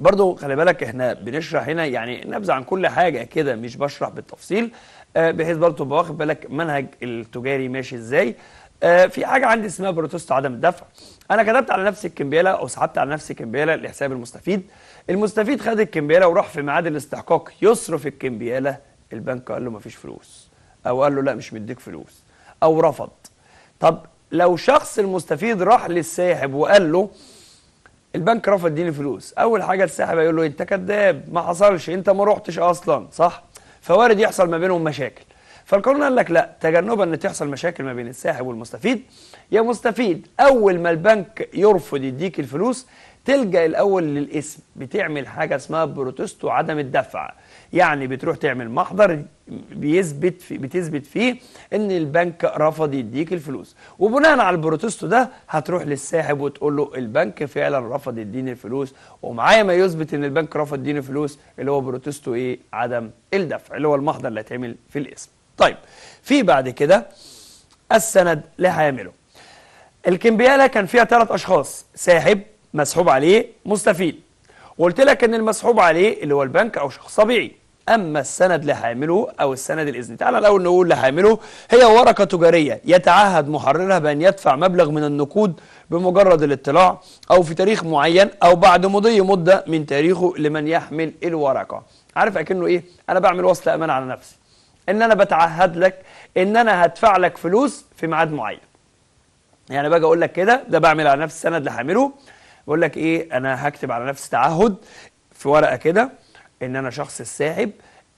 برضو خلي بالك احنا بنشرح هنا يعني نبذه عن كل حاجه كده مش بشرح بالتفصيل آه، بحيث برضو تبقى واخد بالك منهج التجاري ماشي ازاي آه، في حاجه عندي اسمها بروتوست عدم الدفع انا كتبت على نفسي الكمبياله او سحبت على نفسي الكمبياله لحساب المستفيد المستفيد خد الكمبياله وراح في ميعاد الاستحقاق يصرف الكمبياله البنك قال له مفيش فلوس او قال له لا مش مديك فلوس او رفض طب لو شخص المستفيد راح للساحب وقال له البنك رفض يديني فلوس اول حاجه الساحب هيقول له انت كذاب ما حصلش انت ما رحتش اصلا صح فوارد يحصل ما بينهم مشاكل فالقانون قال لك لا تجنبا ان تحصل مشاكل ما بين الساحب والمستفيد يا مستفيد اول ما البنك يرفض يديك الفلوس تلجا الاول للاسم بتعمل حاجه اسمها بروتست وعدم الدفع يعني بتروح تعمل محضر بيثبت في بتثبت فيه ان البنك رفض يديك الفلوس وبناء على البروتستو ده هتروح للساحب وتقول له البنك فعلا رفض يديني الفلوس ومعايا ما يثبت ان البنك رفض يديني فلوس اللي هو بروتستو ايه عدم الدفع اللي هو المحضر اللي هيتعمل في الاسم طيب في بعد كده السند اللي هيعمله الكمبياله كان فيها ثلاث اشخاص ساحب مسحوب عليه مستفيد وقلت لك ان المسحوب عليه اللي هو البنك او شخص طبيعي أما السند لحامله أو السند الإذني تعال الأول نقول لحامله هي ورقة تجارية يتعهد محررها بأن يدفع مبلغ من النقود بمجرد الاطلاع أو في تاريخ معين أو بعد مضي مدة من تاريخه لمن يحمل الورقة عارف أكنه إيه؟ أنا بعمل وصل أمان على نفسي إن أنا بتعهد لك إن أنا هدفع لك فلوس في ميعاد معين يعني باجي أقول لك كده ده بعمل على نفسي سند لحامله بقول لك إيه أنا هكتب على نفسي تعهد في ورقة كده ان انا شخص الساحب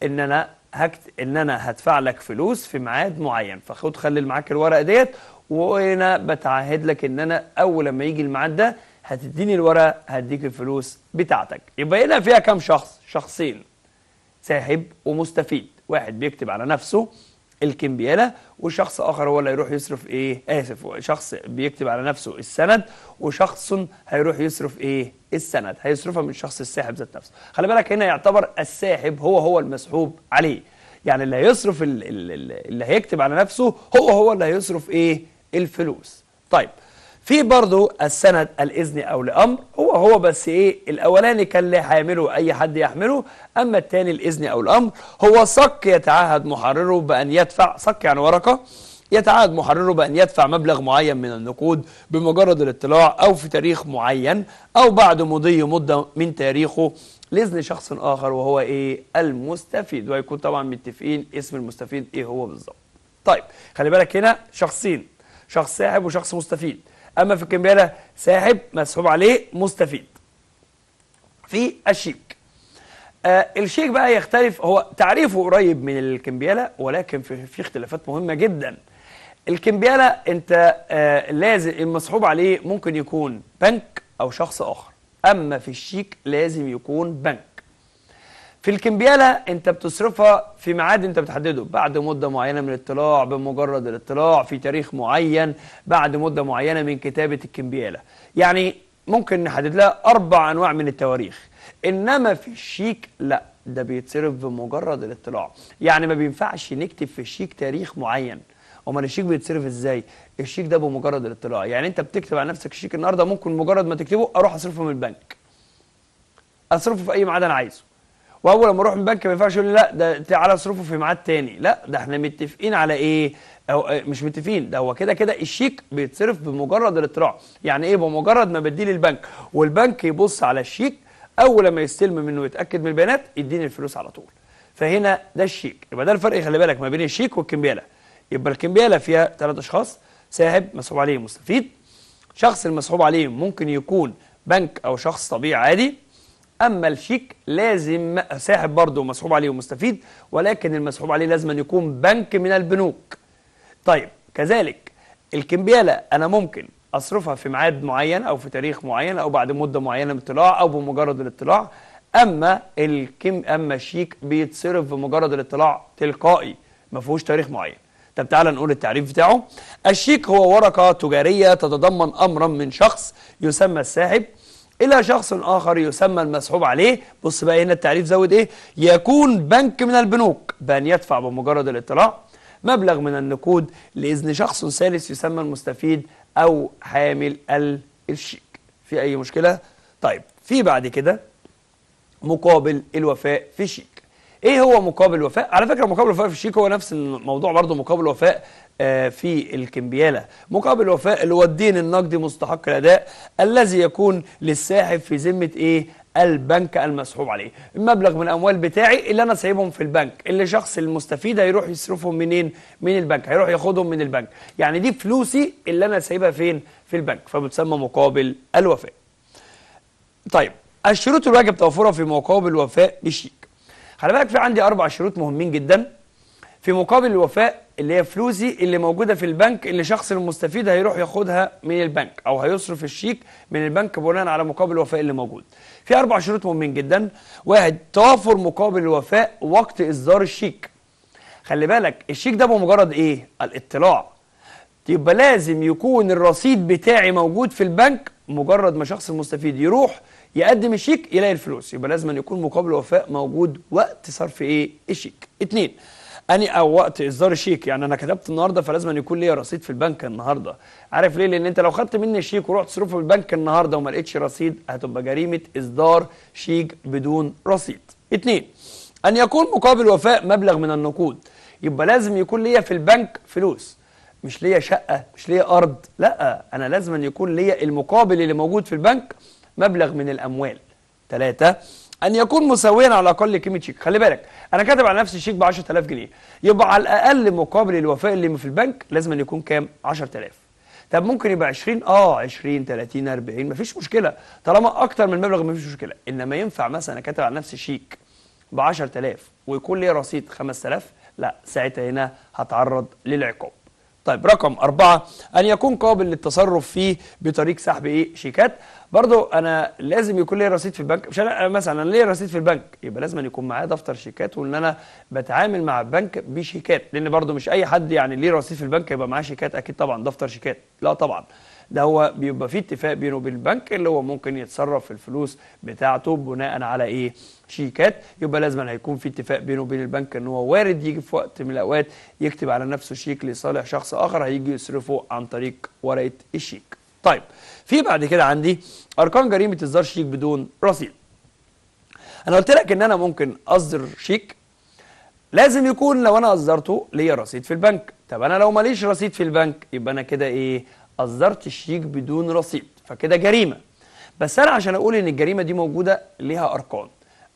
ان انا هكت ان انا هدفع لك فلوس في ميعاد معين فخد خلي معاك الورقه ديت وانا بتعهد لك ان انا اول لما يجي الميعاد ده هتديني الورقه هديك الفلوس بتاعتك يبقى هنا فيها كام شخص شخصين ساحب ومستفيد واحد بيكتب على نفسه الكمبياله وشخص اخر هو اللي هيروح يصرف ايه اسف شخص بيكتب على نفسه السند وشخص هيروح يصرف ايه السند هيصرفها من شخص الساحب ذات نفسه خلي بالك هنا يعتبر الساحب هو هو المسحوب عليه يعني اللي هيصرف اللي هيكتب على نفسه هو هو اللي هيصرف ايه الفلوس طيب في برضو السند الإذن أو لأمر هو هو بس إيه الأولاني كان لا حامله أي حد يحمله أما الثاني الإذن أو الأمر هو صك يتعهد محرره بأن يدفع صك يعني ورقة يتعهد محرره بأن يدفع مبلغ معين من النقود بمجرد الاطلاع أو في تاريخ معين أو بعد مضي مدة من تاريخه لإذن شخص آخر وهو إيه المستفيد وهيكون طبعا متفقين اسم المستفيد إيه هو بالظبط طيب خلي بالك هنا شخصين شخص ساحب وشخص مستفيد أما في الكمبيالة ساحب مسحوب عليه مستفيد في الشيك آه الشيك بقى يختلف هو تعريفه قريب من الكمبيالة ولكن في, في اختلافات مهمة جدا الكمبيالة انت آه لازم المسحوب عليه ممكن يكون بنك أو شخص آخر أما في الشيك لازم يكون بنك في الكمبياله انت بتصرفها في ميعاد انت بتحدده بعد مده معينه من الاطلاع بمجرد الاطلاع في تاريخ معين بعد مده معينه من كتابه الكمبياله يعني ممكن نحدد لها اربع انواع من التواريخ انما في الشيك لا ده بيتصرف بمجرد الاطلاع يعني ما بينفعش نكتب في الشيك تاريخ معين امال الشيك بيتصرف ازاي الشيك ده بمجرد الاطلاع يعني انت بتكتب على نفسك الشيك النهارده ممكن مجرد ما تكتبه اروح اصرفه من البنك اصرفه في اي ميعاد انا عايزه واول ما اروح من البنك ما ينفعش يقول لي لا ده تعالى اصرفه في ميعاد تاني لا ده احنا متفقين على ايه أو مش متفقين ده هو كده كده الشيك بيتصرف بمجرد الاطلاع يعني ايه بمجرد ما بديه للبنك والبنك يبص على الشيك اول لما يستلم منه يتاكد من البيانات يديني الفلوس على طول فهنا ده الشيك يبقى ده الفرق خلي بالك ما بين الشيك والكمبياله يبقى الكمبياله فيها ثلاثة اشخاص ساحب مسحوب عليه مستفيد شخص المسحوب عليه ممكن يكون بنك او شخص طبيعي عادي أما الشيك لازم ساحب برضه مسحوب عليه ومستفيد ولكن المسحوب عليه لازم أن يكون بنك من البنوك طيب كذلك الكمبيالة أنا ممكن أصرفها في ميعاد معين أو في تاريخ معين أو بعد مدة معينة من الاطلاع أو بمجرد الاطلاع أما الكم أما الشيك بيتصرف بمجرد الاطلاع تلقائي ما فيهوش تاريخ معين طب تعالى نقول التعريف بتاعه الشيك هو ورقة تجارية تتضمن أمرا من شخص يسمى الساحب إلى شخص آخر يسمى المسحوب عليه بص بقى هنا التعريف زود إيه يكون بنك من البنوك بأن يدفع بمجرد الاطلاع مبلغ من النقود لإذن شخص ثالث يسمى المستفيد أو حامل الشيك في أي مشكلة؟ طيب في بعد كده مقابل الوفاء في شيك ايه هو مقابل الوفاء على فكره مقابل الوفاء في الشيك هو نفس الموضوع برضه مقابل الوفاء آه، في الكمبيالة مقابل وفاء الودين النقدي مستحق الأداء الذي يكون للساحب في ذمة إيه البنك المسحوب عليه المبلغ من الاموال بتاعي اللي انا سايبهم في البنك اللي شخص المستفيد هيروح يصرفهم منين من البنك هيروح ياخدهم من البنك يعني دي فلوسي اللي انا سايبها فين في البنك فبتسمى مقابل الوفاء طيب الشروط الواجب توفرها في مقابل وفاء بشيك خلي بالك في عندي اربع شروط مهمين جدا في مقابل الوفاء اللي هي فلوسي اللي موجودة في البنك اللي شخص المستفيد هيروح ياخدها من البنك أو هيصرف الشيك من البنك بناء على مقابل الوفاء اللي موجود في أربع شروط مهمين جدا واحد توافر مقابل الوفاء وقت إصدار الشيك خلي بالك الشيك ده بمجرد إيه؟ الاطلاع يبقى لازم يكون الرصيد بتاعي موجود في البنك مجرد ما شخص المستفيد يروح يقدم الشيك يلاقي الفلوس يبقى لازم يكون مقابل الوفاء موجود وقت صرف ايه الشيك اثنين اني او وقت اصدار الشيك يعني انا كتبت النهارده فلازم أن يكون ليا رصيد في البنك النهارده عارف ليه لان انت لو خدت مني الشيك ورحت تصرفه في البنك النهارده وما لقيتش رصيد هتبقى جريمه اصدار شيك بدون رصيد اتنين ان يكون مقابل وفاء مبلغ من النقود يبقى لازم يكون ليا في البنك فلوس مش ليا شقه مش ليا ارض لا انا لازم أن يكون ليا المقابل اللي موجود في البنك مبلغ من الاموال ثلاثة ان يكون مساويا على الاقل لقيمه شيك خلي بالك انا كاتب على نفسي شيك ب 10000 جنيه يبقى على الاقل مقابل الوفاء اللي في البنك لازم أن يكون كام 10000 طب ممكن يبقى 20 اه 20 30 40 مفيش مشكله طالما اكتر من المبلغ مفيش مشكله انما ينفع مثلا كاتب على نفسي شيك ب 10000 ويكون لي رصيد 5000 لا ساعتها هنا هتعرض للعقاب طيب رقم أربعة أن يكون قابل للتصرف فيه بطريق سحب إيه شيكات برضو انا لازم يكون ليا رصيد في البنك مش انا مثلا انا ليا رصيد في البنك يبقى لازم أن يكون معايا دفتر شيكات وان انا بتعامل مع البنك بشيكات لان برضو مش اي حد يعني ليه رصيد في البنك يبقى معاه شيكات اكيد طبعا دفتر شيكات لا طبعا ده هو بيبقى فيه اتفاق بينه وبين البنك اللي هو ممكن يتصرف في الفلوس بتاعته بناء على ايه شيكات يبقى لازم هيكون في اتفاق بينه وبين البنك ان هو وارد يجي في وقت من الاوقات يكتب على نفسه شيك لصالح شخص اخر هيجي يصرفه عن طريق ورقه الشيك طيب في بعد كده عندي ارقام جريمه اصدار شيك بدون رصيد انا قلت لك ان انا ممكن اصدر شيك لازم يكون لو انا اصدرته ليا رصيد في البنك طب انا لو ماليش رصيد في البنك يبقى انا كده ايه اصدرت الشيك بدون رصيد فكده جريمه بس انا عشان اقول ان الجريمه دي موجوده ليها ارقام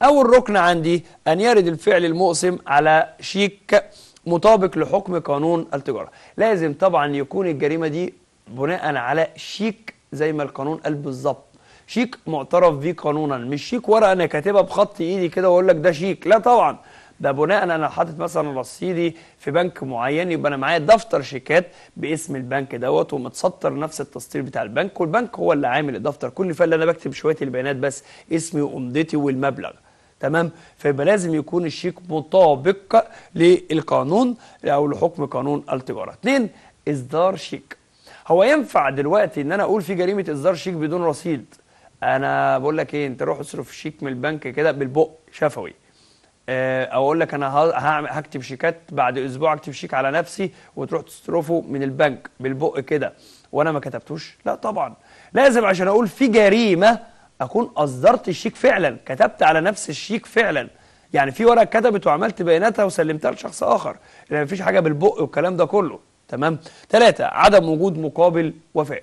اول ركن عندي ان يرد الفعل المقسم على شيك مطابق لحكم قانون التجاره لازم طبعا يكون الجريمه دي بناء على شيك زي ما القانون قال بالظبط شيك معترف بيه قانونا مش شيك ورقه انا كاتبها بخط ايدي كده واقول لك ده شيك لا طبعا ده بناء انا حاطط مثلا رصيدي في بنك معين يبقى انا معايا دفتر شيكات باسم البنك دوت ومتسطر نفس التسطير بتاع البنك والبنك هو اللي عامل الدفتر كل فعل انا بكتب شويه البيانات بس اسمي وامضتي والمبلغ تمام فيبقى لازم يكون الشيك مطابق للقانون او لحكم قانون التجاره. اثنين اصدار شيك هو ينفع دلوقتي ان انا اقول في جريمه اصدار شيك بدون رصيد انا بقول لك ايه انت روح اصرف شيك من البنك كده بالبق شفوي او آه، اقول لك انا هكتب شيكات بعد اسبوع اكتب شيك على نفسي وتروح تصرفه من البنك بالبق كده وانا ما كتبتوش لا طبعا لازم عشان اقول في جريمه اكون اصدرت الشيك فعلا كتبت على نفس الشيك فعلا يعني في ورقه اتكتبت وعملت بياناتها وسلمتها لشخص اخر لان يعني مفيش حاجه بالبق والكلام ده كله تمام ثلاثة عدم وجود مقابل وفاء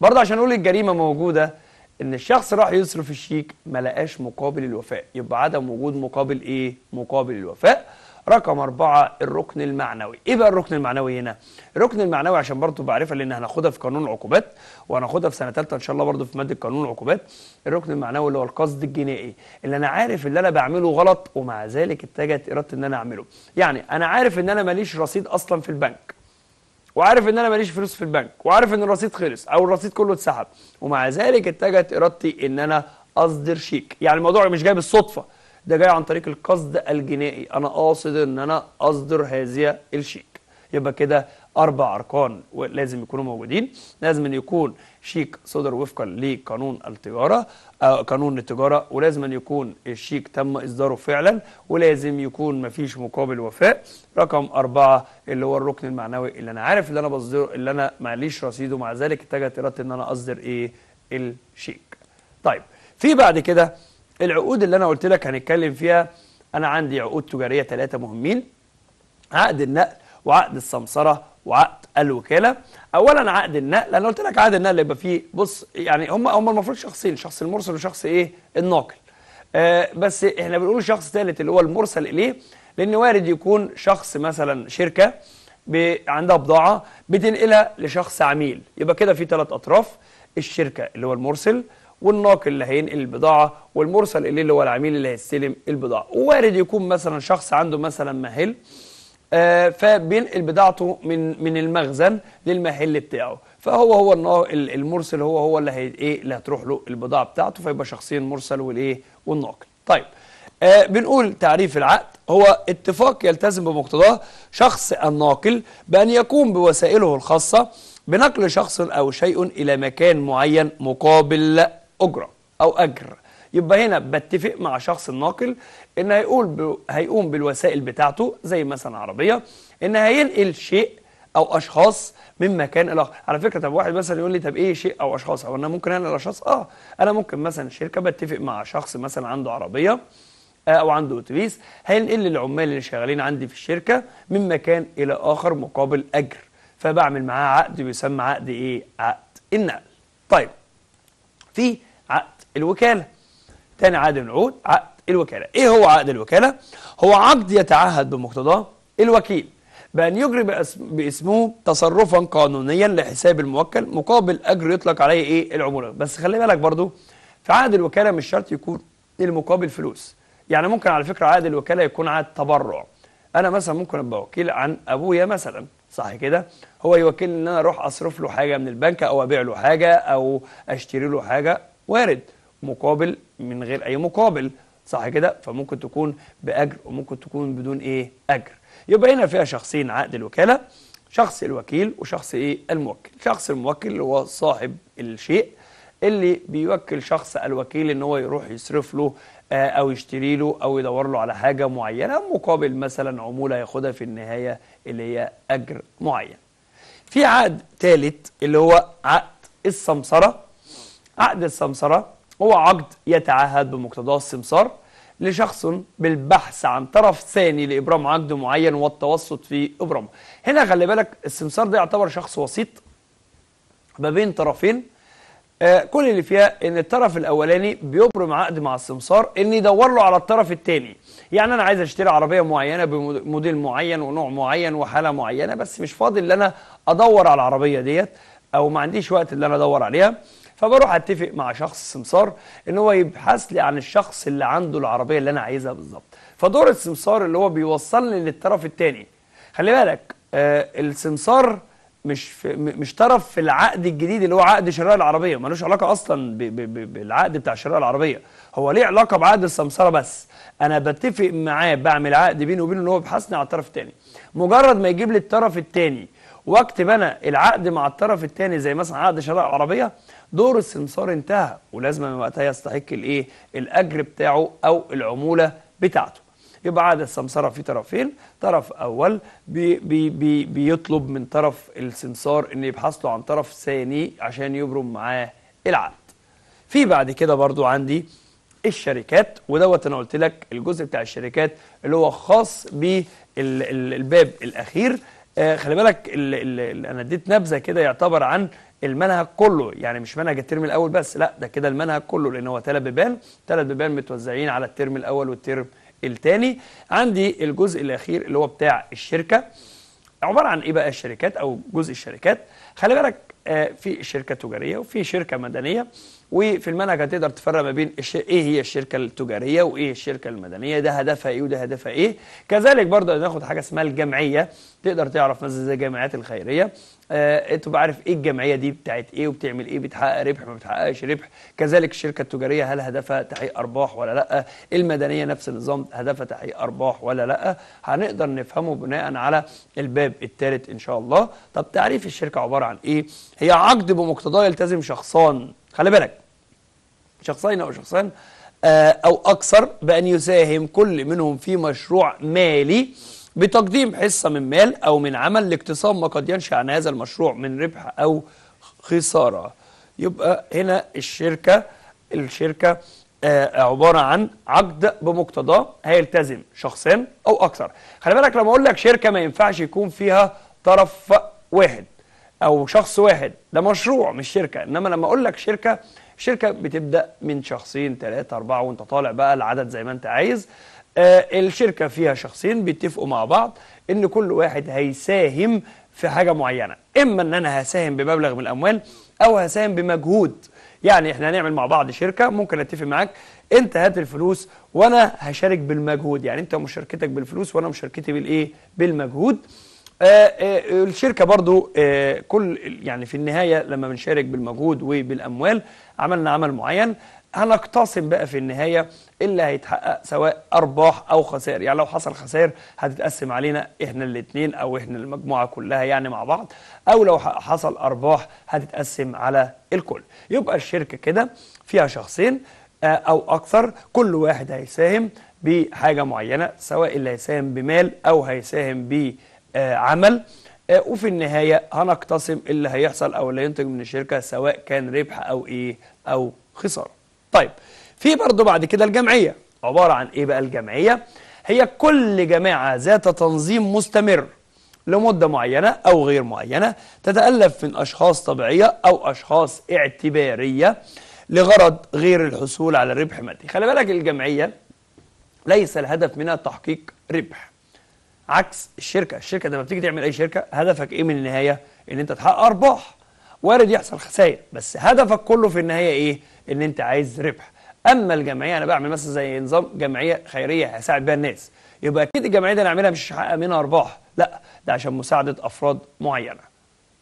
برضه عشان اقول الجريمه موجوده ان الشخص راح يصرف الشيك ما لقاش مقابل الوفاء يبقى عدم وجود مقابل ايه مقابل الوفاء رقم أربعة الركن المعنوي إيه بقى الركن المعنوي هنا؟ الركن المعنوي عشان برضه بعرفها لأن هناخدها في قانون العقوبات وهناخدها في سنة ثالثة إن شاء الله برضه في مادة قانون العقوبات الركن المعنوي اللي هو القصد الجنائي اللي أنا عارف اللي أنا بعمله غلط ومع ذلك اتجهت إرادتي إن أنا أعمله يعني أنا عارف إن أنا ماليش رصيد أصلا في البنك وعارف ان انا ماليش فلوس في البنك وعارف ان الرصيد خلص او الرصيد كله اتسحب ومع ذلك اتجهت ارادتي ان انا اصدر شيك يعني الموضوع مش جاي بالصدفه ده جاي عن طريق القصد الجنائي انا قاصد ان انا اصدر هذه الشيك يبقى كده أربع أركان لازم يكونوا موجودين لازم أن يكون شيك صدر وفقا لقانون التجارة آه قانون التجارة ولازم أن يكون الشيك تم إصداره فعلا ولازم يكون مفيش مقابل وفاء رقم أربعة اللي هو الركن المعنوي اللي أنا عارف اللي أنا بصدره اللي أنا معليش رصيده مع ذلك اتجهت إرادتي إن أنا أصدر إيه الشيك طيب في بعد كده العقود اللي أنا قلت لك هنتكلم فيها أنا عندي عقود تجارية ثلاثة مهمين عقد النقل وعقد السمسرة وعقد الوكاله اولا عقد النقل انا قلت لك عقد النقل يبقى فيه بص يعني هم هم المفروض شخصين شخص المرسل وشخص ايه الناقل آه بس احنا بنقول شخص ثالث اللي هو المرسل اليه لان وارد يكون شخص مثلا شركه عندها بضاعه بتنقلها لشخص عميل يبقى كده في ثلاث اطراف الشركه اللي هو المرسل والناقل اللي هينقل البضاعه والمرسل اللي, اللي هو العميل اللي هيستلم البضاعه ووارد يكون مثلا شخص عنده مثلا مهل آه، فبينقل بضاعته من من المخزن للمحل بتاعه فهو هو المرسل هو هو اللي هي ايه اللي هتروح له البضاعه بتاعته فيبقى شخصيا مرسل والايه والناقل طيب آه بنقول تعريف العقد هو اتفاق يلتزم بمقتضاه شخص الناقل بأن يقوم بوسائله الخاصة بنقل شخص أو شيء إلى مكان معين مقابل أجرة أو أجر يبقى هنا بتفق مع شخص الناقل ان هيقول ب... هيقوم بالوسائل بتاعته زي مثلا عربيه ان هينقل شيء او اشخاص من مكان الى على فكره طب واحد مثلا يقول لي طب ايه شيء او اشخاص او انا ممكن انقل اشخاص اه انا ممكن مثلا شركه بتفق مع شخص مثلا عنده عربيه آه، او عنده اتوبيس هينقل العمال اللي شغالين عندي في الشركه من مكان الى اخر مقابل اجر فبعمل معاه عقد بيسمى عقد ايه عقد النقل طيب في عقد الوكاله تاني عقد العقود عقد الوكالة إيه هو عقد الوكالة؟ هو عقد يتعهد بمقتضاه الوكيل بأن يجري باسمه تصرفا قانونيا لحساب الموكل مقابل أجر يطلق عليه إيه العمولة بس خلي بالك برضو في عقد الوكالة مش شرط يكون المقابل فلوس يعني ممكن على فكرة عقد الوكالة يكون عقد تبرع أنا مثلا ممكن أبقى وكيل عن أبويا مثلا صح كده هو يوكلني ان انا اروح اصرف له حاجه من البنك او ابيع له حاجه او اشتري له حاجه وارد مقابل من غير أي مقابل صح كده فممكن تكون بأجر وممكن تكون بدون إيه أجر يبقى هنا فيها شخصين عقد الوكالة شخص الوكيل وشخص إيه الموكل شخص الموكل اللي هو صاحب الشيء اللي بيوكل شخص الوكيل ان هو يروح يصرف له آه، او يشتري له او يدور له على حاجه معينه مقابل مثلا عموله ياخدها في النهايه اللي هي اجر معين. في عقد ثالث اللي هو عقد السمسره. عقد السمسره هو عقد يتعهد بمقتضاه السمسار لشخص بالبحث عن طرف ثاني لإبرام عقد معين والتوسط في إبرامه هنا خلي بالك السمسار ده يعتبر شخص وسيط ما بين طرفين آه كل اللي فيها ان الطرف الاولاني بيبرم عقد مع السمسار ان يدور له على الطرف الثاني يعني انا عايز اشتري عربيه معينه بموديل معين ونوع معين وحاله معينه بس مش فاضي ان انا ادور على العربيه ديت او ما عنديش وقت ان انا ادور عليها فبروح اتفق مع شخص سمسار ان هو يبحث لي عن الشخص اللي عنده العربيه اللي انا عايزها بالظبط فدور السمسار اللي هو بيوصلني للطرف الثاني خلي بالك آه السمسار مش في مش طرف في العقد الجديد اللي هو عقد شراء العربيه ملوش علاقه اصلا بـ بـ بالعقد بتاع شراء العربيه هو ليه علاقه بعقد السمسره بس انا بتفق معاه بعمل عقد بيني وبينه ان هو يبحثني على الطرف الثاني مجرد ما يجيب لي الطرف الثاني واكتب انا العقد مع الطرف الثاني زي مثلا عقد شراء العربيه دور السمسار انتهى ولازم من وقتها يستحق الايه الاجر بتاعه او العموله بتاعته يبقى عاد السمسره في طرفين طرف اول بي بي بي بيطلب من طرف السمسار ان يبحث له عن طرف ثاني عشان يبرم معاه العقد في بعد كده برضو عندي الشركات ودوت انا قلت لك الجزء بتاع الشركات اللي هو خاص بالباب الاخير آه خلي بالك انا اديت نبذه كده يعتبر عن المنهج كله يعني مش منهج الترم الاول بس لا ده كده المنهج كله لان هو ثلاث بيبان ثلاث بيبان متوزعين على الترم الاول والترم الثاني عندي الجزء الاخير اللي هو بتاع الشركه عباره عن ايه بقى الشركات او جزء الشركات خلي بالك آه، في شركه تجاريه وفي شركه مدنيه وفي المنهج هتقدر تفرق ما بين ايه هي الشركه التجاريه وايه الشركه المدنيه ده هدفها ايه وده هدفها ايه كذلك برضه ناخد حاجه اسمها الجمعيه تقدر تعرف مثلا زي الجمعيات الخيريه آه، تبقى عارف ايه الجمعيه دي بتاعت ايه وبتعمل ايه بتحقق ربح ما بتحققش ربح كذلك الشركه التجاريه هل هدفها تحقيق ارباح ولا لا المدنيه نفس النظام هدفها تحقيق ارباح ولا لا هنقدر نفهمه بناء على الباب الثالث ان شاء الله طب تعريف الشركه عباره عن ايه هي عقد بمقتضاه يلتزم شخصان خلي بالك شخصين او شخصان آه، او اكثر بان يساهم كل منهم في مشروع مالي بتقديم حصة من مال أو من عمل لاقتصاد ما قد ينشأ عن هذا المشروع من ربح أو خسارة يبقى هنا الشركة الشركة آه عبارة عن عقد بمقتضاه هيلتزم شخصين أو أكثر خلي بالك لما أقول لك شركة ما ينفعش يكون فيها طرف واحد أو شخص واحد ده مشروع مش شركة إنما لما أقول لك شركة شركة بتبدأ من شخصين ثلاثة أربعة وأنت طالع بقى العدد زي ما أنت عايز آه، الشركه فيها شخصين بيتفقوا مع بعض ان كل واحد هيساهم في حاجه معينه اما ان انا هساهم بمبلغ من الاموال او هساهم بمجهود يعني احنا هنعمل مع بعض شركه ممكن اتفق معاك انت هات الفلوس وانا هشارك بالمجهود يعني انت مشاركتك بالفلوس وانا مشاركتي بالايه بالمجهود آآ آه، آآ آه، الشركه برضو كل يعني في النهايه لما بنشارك بالمجهود وبالاموال عملنا عمل معين هنقتسم بقى في النهاية اللي هيتحقق سواء أرباح أو خسائر يعني لو حصل خسائر هتتقسم علينا إحنا الاثنين أو إحنا المجموعة كلها يعني مع بعض أو لو حصل أرباح هتتقسم على الكل يبقى الشركة كده فيها شخصين آه، أو أكثر كل واحد هيساهم بحاجة معينة سواء اللي هيساهم بمال أو هيساهم بعمل آه، آه، وفي النهاية هنقتسم اللي هيحصل أو اللي ينتج من الشركة سواء كان ربح أو إيه أو خسارة طيب في برضه بعد كده الجمعية عبارة عن إيه بقى الجمعية؟ هي كل جماعة ذات تنظيم مستمر لمدة معينة أو غير معينة تتألف من أشخاص طبيعية أو أشخاص اعتبارية لغرض غير الحصول على ربح مادي خلي بالك الجمعية ليس الهدف منها تحقيق ربح عكس الشركة الشركة لما بتيجي تعمل أي شركة هدفك إيه من النهاية؟ إن أنت تحقق أرباح وارد يحصل خسائر بس هدفك كله في النهايه ايه ان انت عايز ربح اما الجمعيه انا بعمل مثلا زي نظام جمعيه خيريه هساعد بيها الناس يبقى اكيد الجمعيه دي انا اعملها مش هحقق منها ارباح لا ده عشان مساعده افراد معينه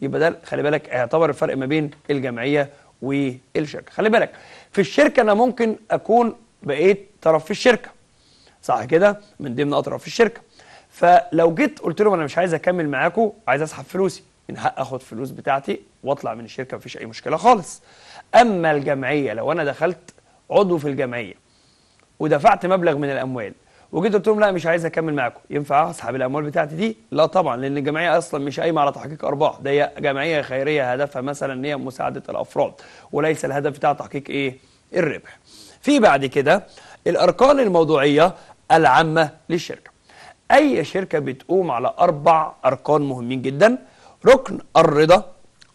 يبقى ده خلي بالك اعتبر الفرق ما بين الجمعيه والشركه خلي بالك في الشركه انا ممكن اكون بقيت طرف في الشركه صح كده من ضمن اطراف الشركه فلو جيت قلت لهم انا مش عايز اكمل معاكم عايز اسحب فلوسي من حق اخد فلوس بتاعتي واطلع من الشركه مفيش اي مشكله خالص اما الجمعيه لو انا دخلت عضو في الجمعيه ودفعت مبلغ من الاموال وجيت قلت لهم لا مش عايز اكمل معاكم ينفع اسحب الاموال بتاعتي دي لا طبعا لان الجمعيه اصلا مش قايمه على تحقيق ارباح ده هي جمعيه خيريه هدفها مثلا ان هي مساعده الافراد وليس الهدف بتاعها تحقيق ايه الربح في بعد كده الاركان الموضوعيه العامه للشركه اي شركه بتقوم على اربع اركان مهمين جدا ركن الرضا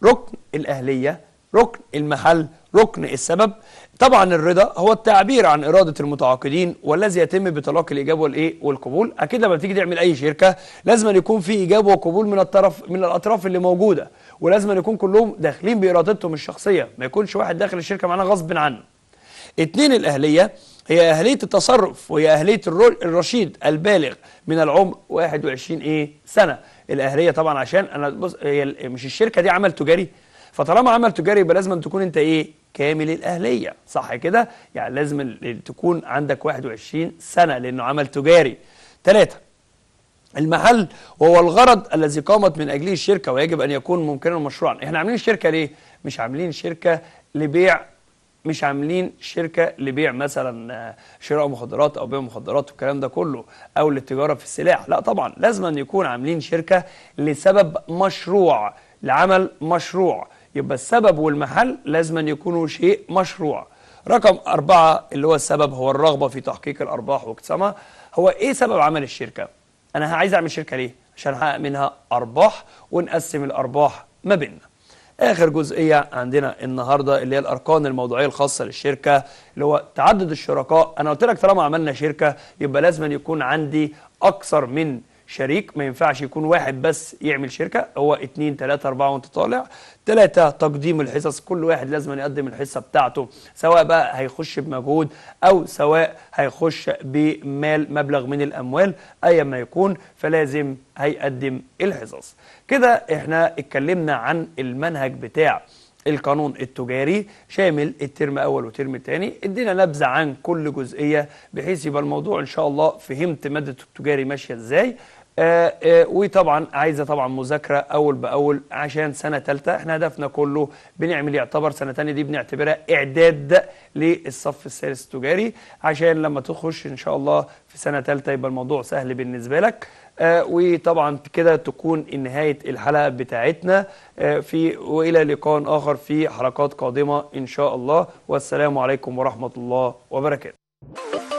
ركن الأهلية ركن المحل ركن السبب طبعا الرضا هو التعبير عن إرادة المتعاقدين والذي يتم بتلاقي الإجابة والإيه والقبول أكيد لما تيجي تعمل أي شركة لازم يكون في إجابة وقبول من الطرف من الأطراف اللي موجودة ولازم يكون كلهم داخلين بإرادتهم الشخصية ما يكونش واحد داخل الشركة معانا غصب عنه اتنين الأهلية هي أهلية التصرف وهي أهلية الرشيد البالغ من العمر 21 إيه سنة الاهليه طبعا عشان انا بص هي مش الشركه دي عمل تجاري فطالما عمل تجاري يبقى لازم تكون انت ايه كامل الاهليه صح كده يعني لازم تكون عندك 21 سنه لانه عمل تجاري ثلاثة المحل وهو الغرض الذي قامت من اجله الشركه ويجب ان يكون ممكنا مشروعا احنا عاملين شركه ليه مش عاملين شركه لبيع مش عاملين شركه لبيع مثلا آه، شراء مخدرات او بيع مخدرات والكلام ده كله او للتجاره في السلاح لا طبعا لازم أن يكون عاملين شركه لسبب مشروع لعمل مشروع يبقى السبب والمحل لازم أن يكونوا شيء مشروع رقم أربعة اللي هو السبب هو الرغبة في تحقيق الأرباح واكتسامها هو إيه سبب عمل الشركة أنا عايز أعمل شركة ليه عشان أحقق منها أرباح ونقسم الأرباح ما بيننا آخر جزئية عندنا النهاردة اللي هي الأرقام الموضوعية الخاصة للشركة اللي هو تعدد الشركاء أنا قلت لك طالما عملنا شركة يبقى لازم يكون عندي أكثر من شريك ما ينفعش يكون واحد بس يعمل شركة هو اتنين تلاتة أربعة وأنت طالع تلاتة تقديم الحصص كل واحد لازم يقدم الحصة بتاعته سواء بقى هيخش بمجهود أو سواء هيخش بمال مبلغ من الأموال أيا ما يكون فلازم هيقدم الحصص كده احنا اتكلمنا عن المنهج بتاع القانون التجاري شامل الترم اول وترم تاني ادينا نبذه عن كل جزئيه بحيث يبقى الموضوع ان شاء الله فهمت ماده التجاري ماشيه ازاي آه، آه، وطبعا عايزه طبعا مذاكره اول باول عشان سنه ثالثه احنا هدفنا كله بنعمل يعتبر سنه ثانيه دي بنعتبرها اعداد للصف السادس التجاري عشان لما تخش ان شاء الله في سنه ثالثه يبقى الموضوع سهل بالنسبه لك آه، وطبعا كده تكون نهايه الحلقه بتاعتنا في والى لقاء اخر في حلقات قادمه ان شاء الله والسلام عليكم ورحمه الله وبركاته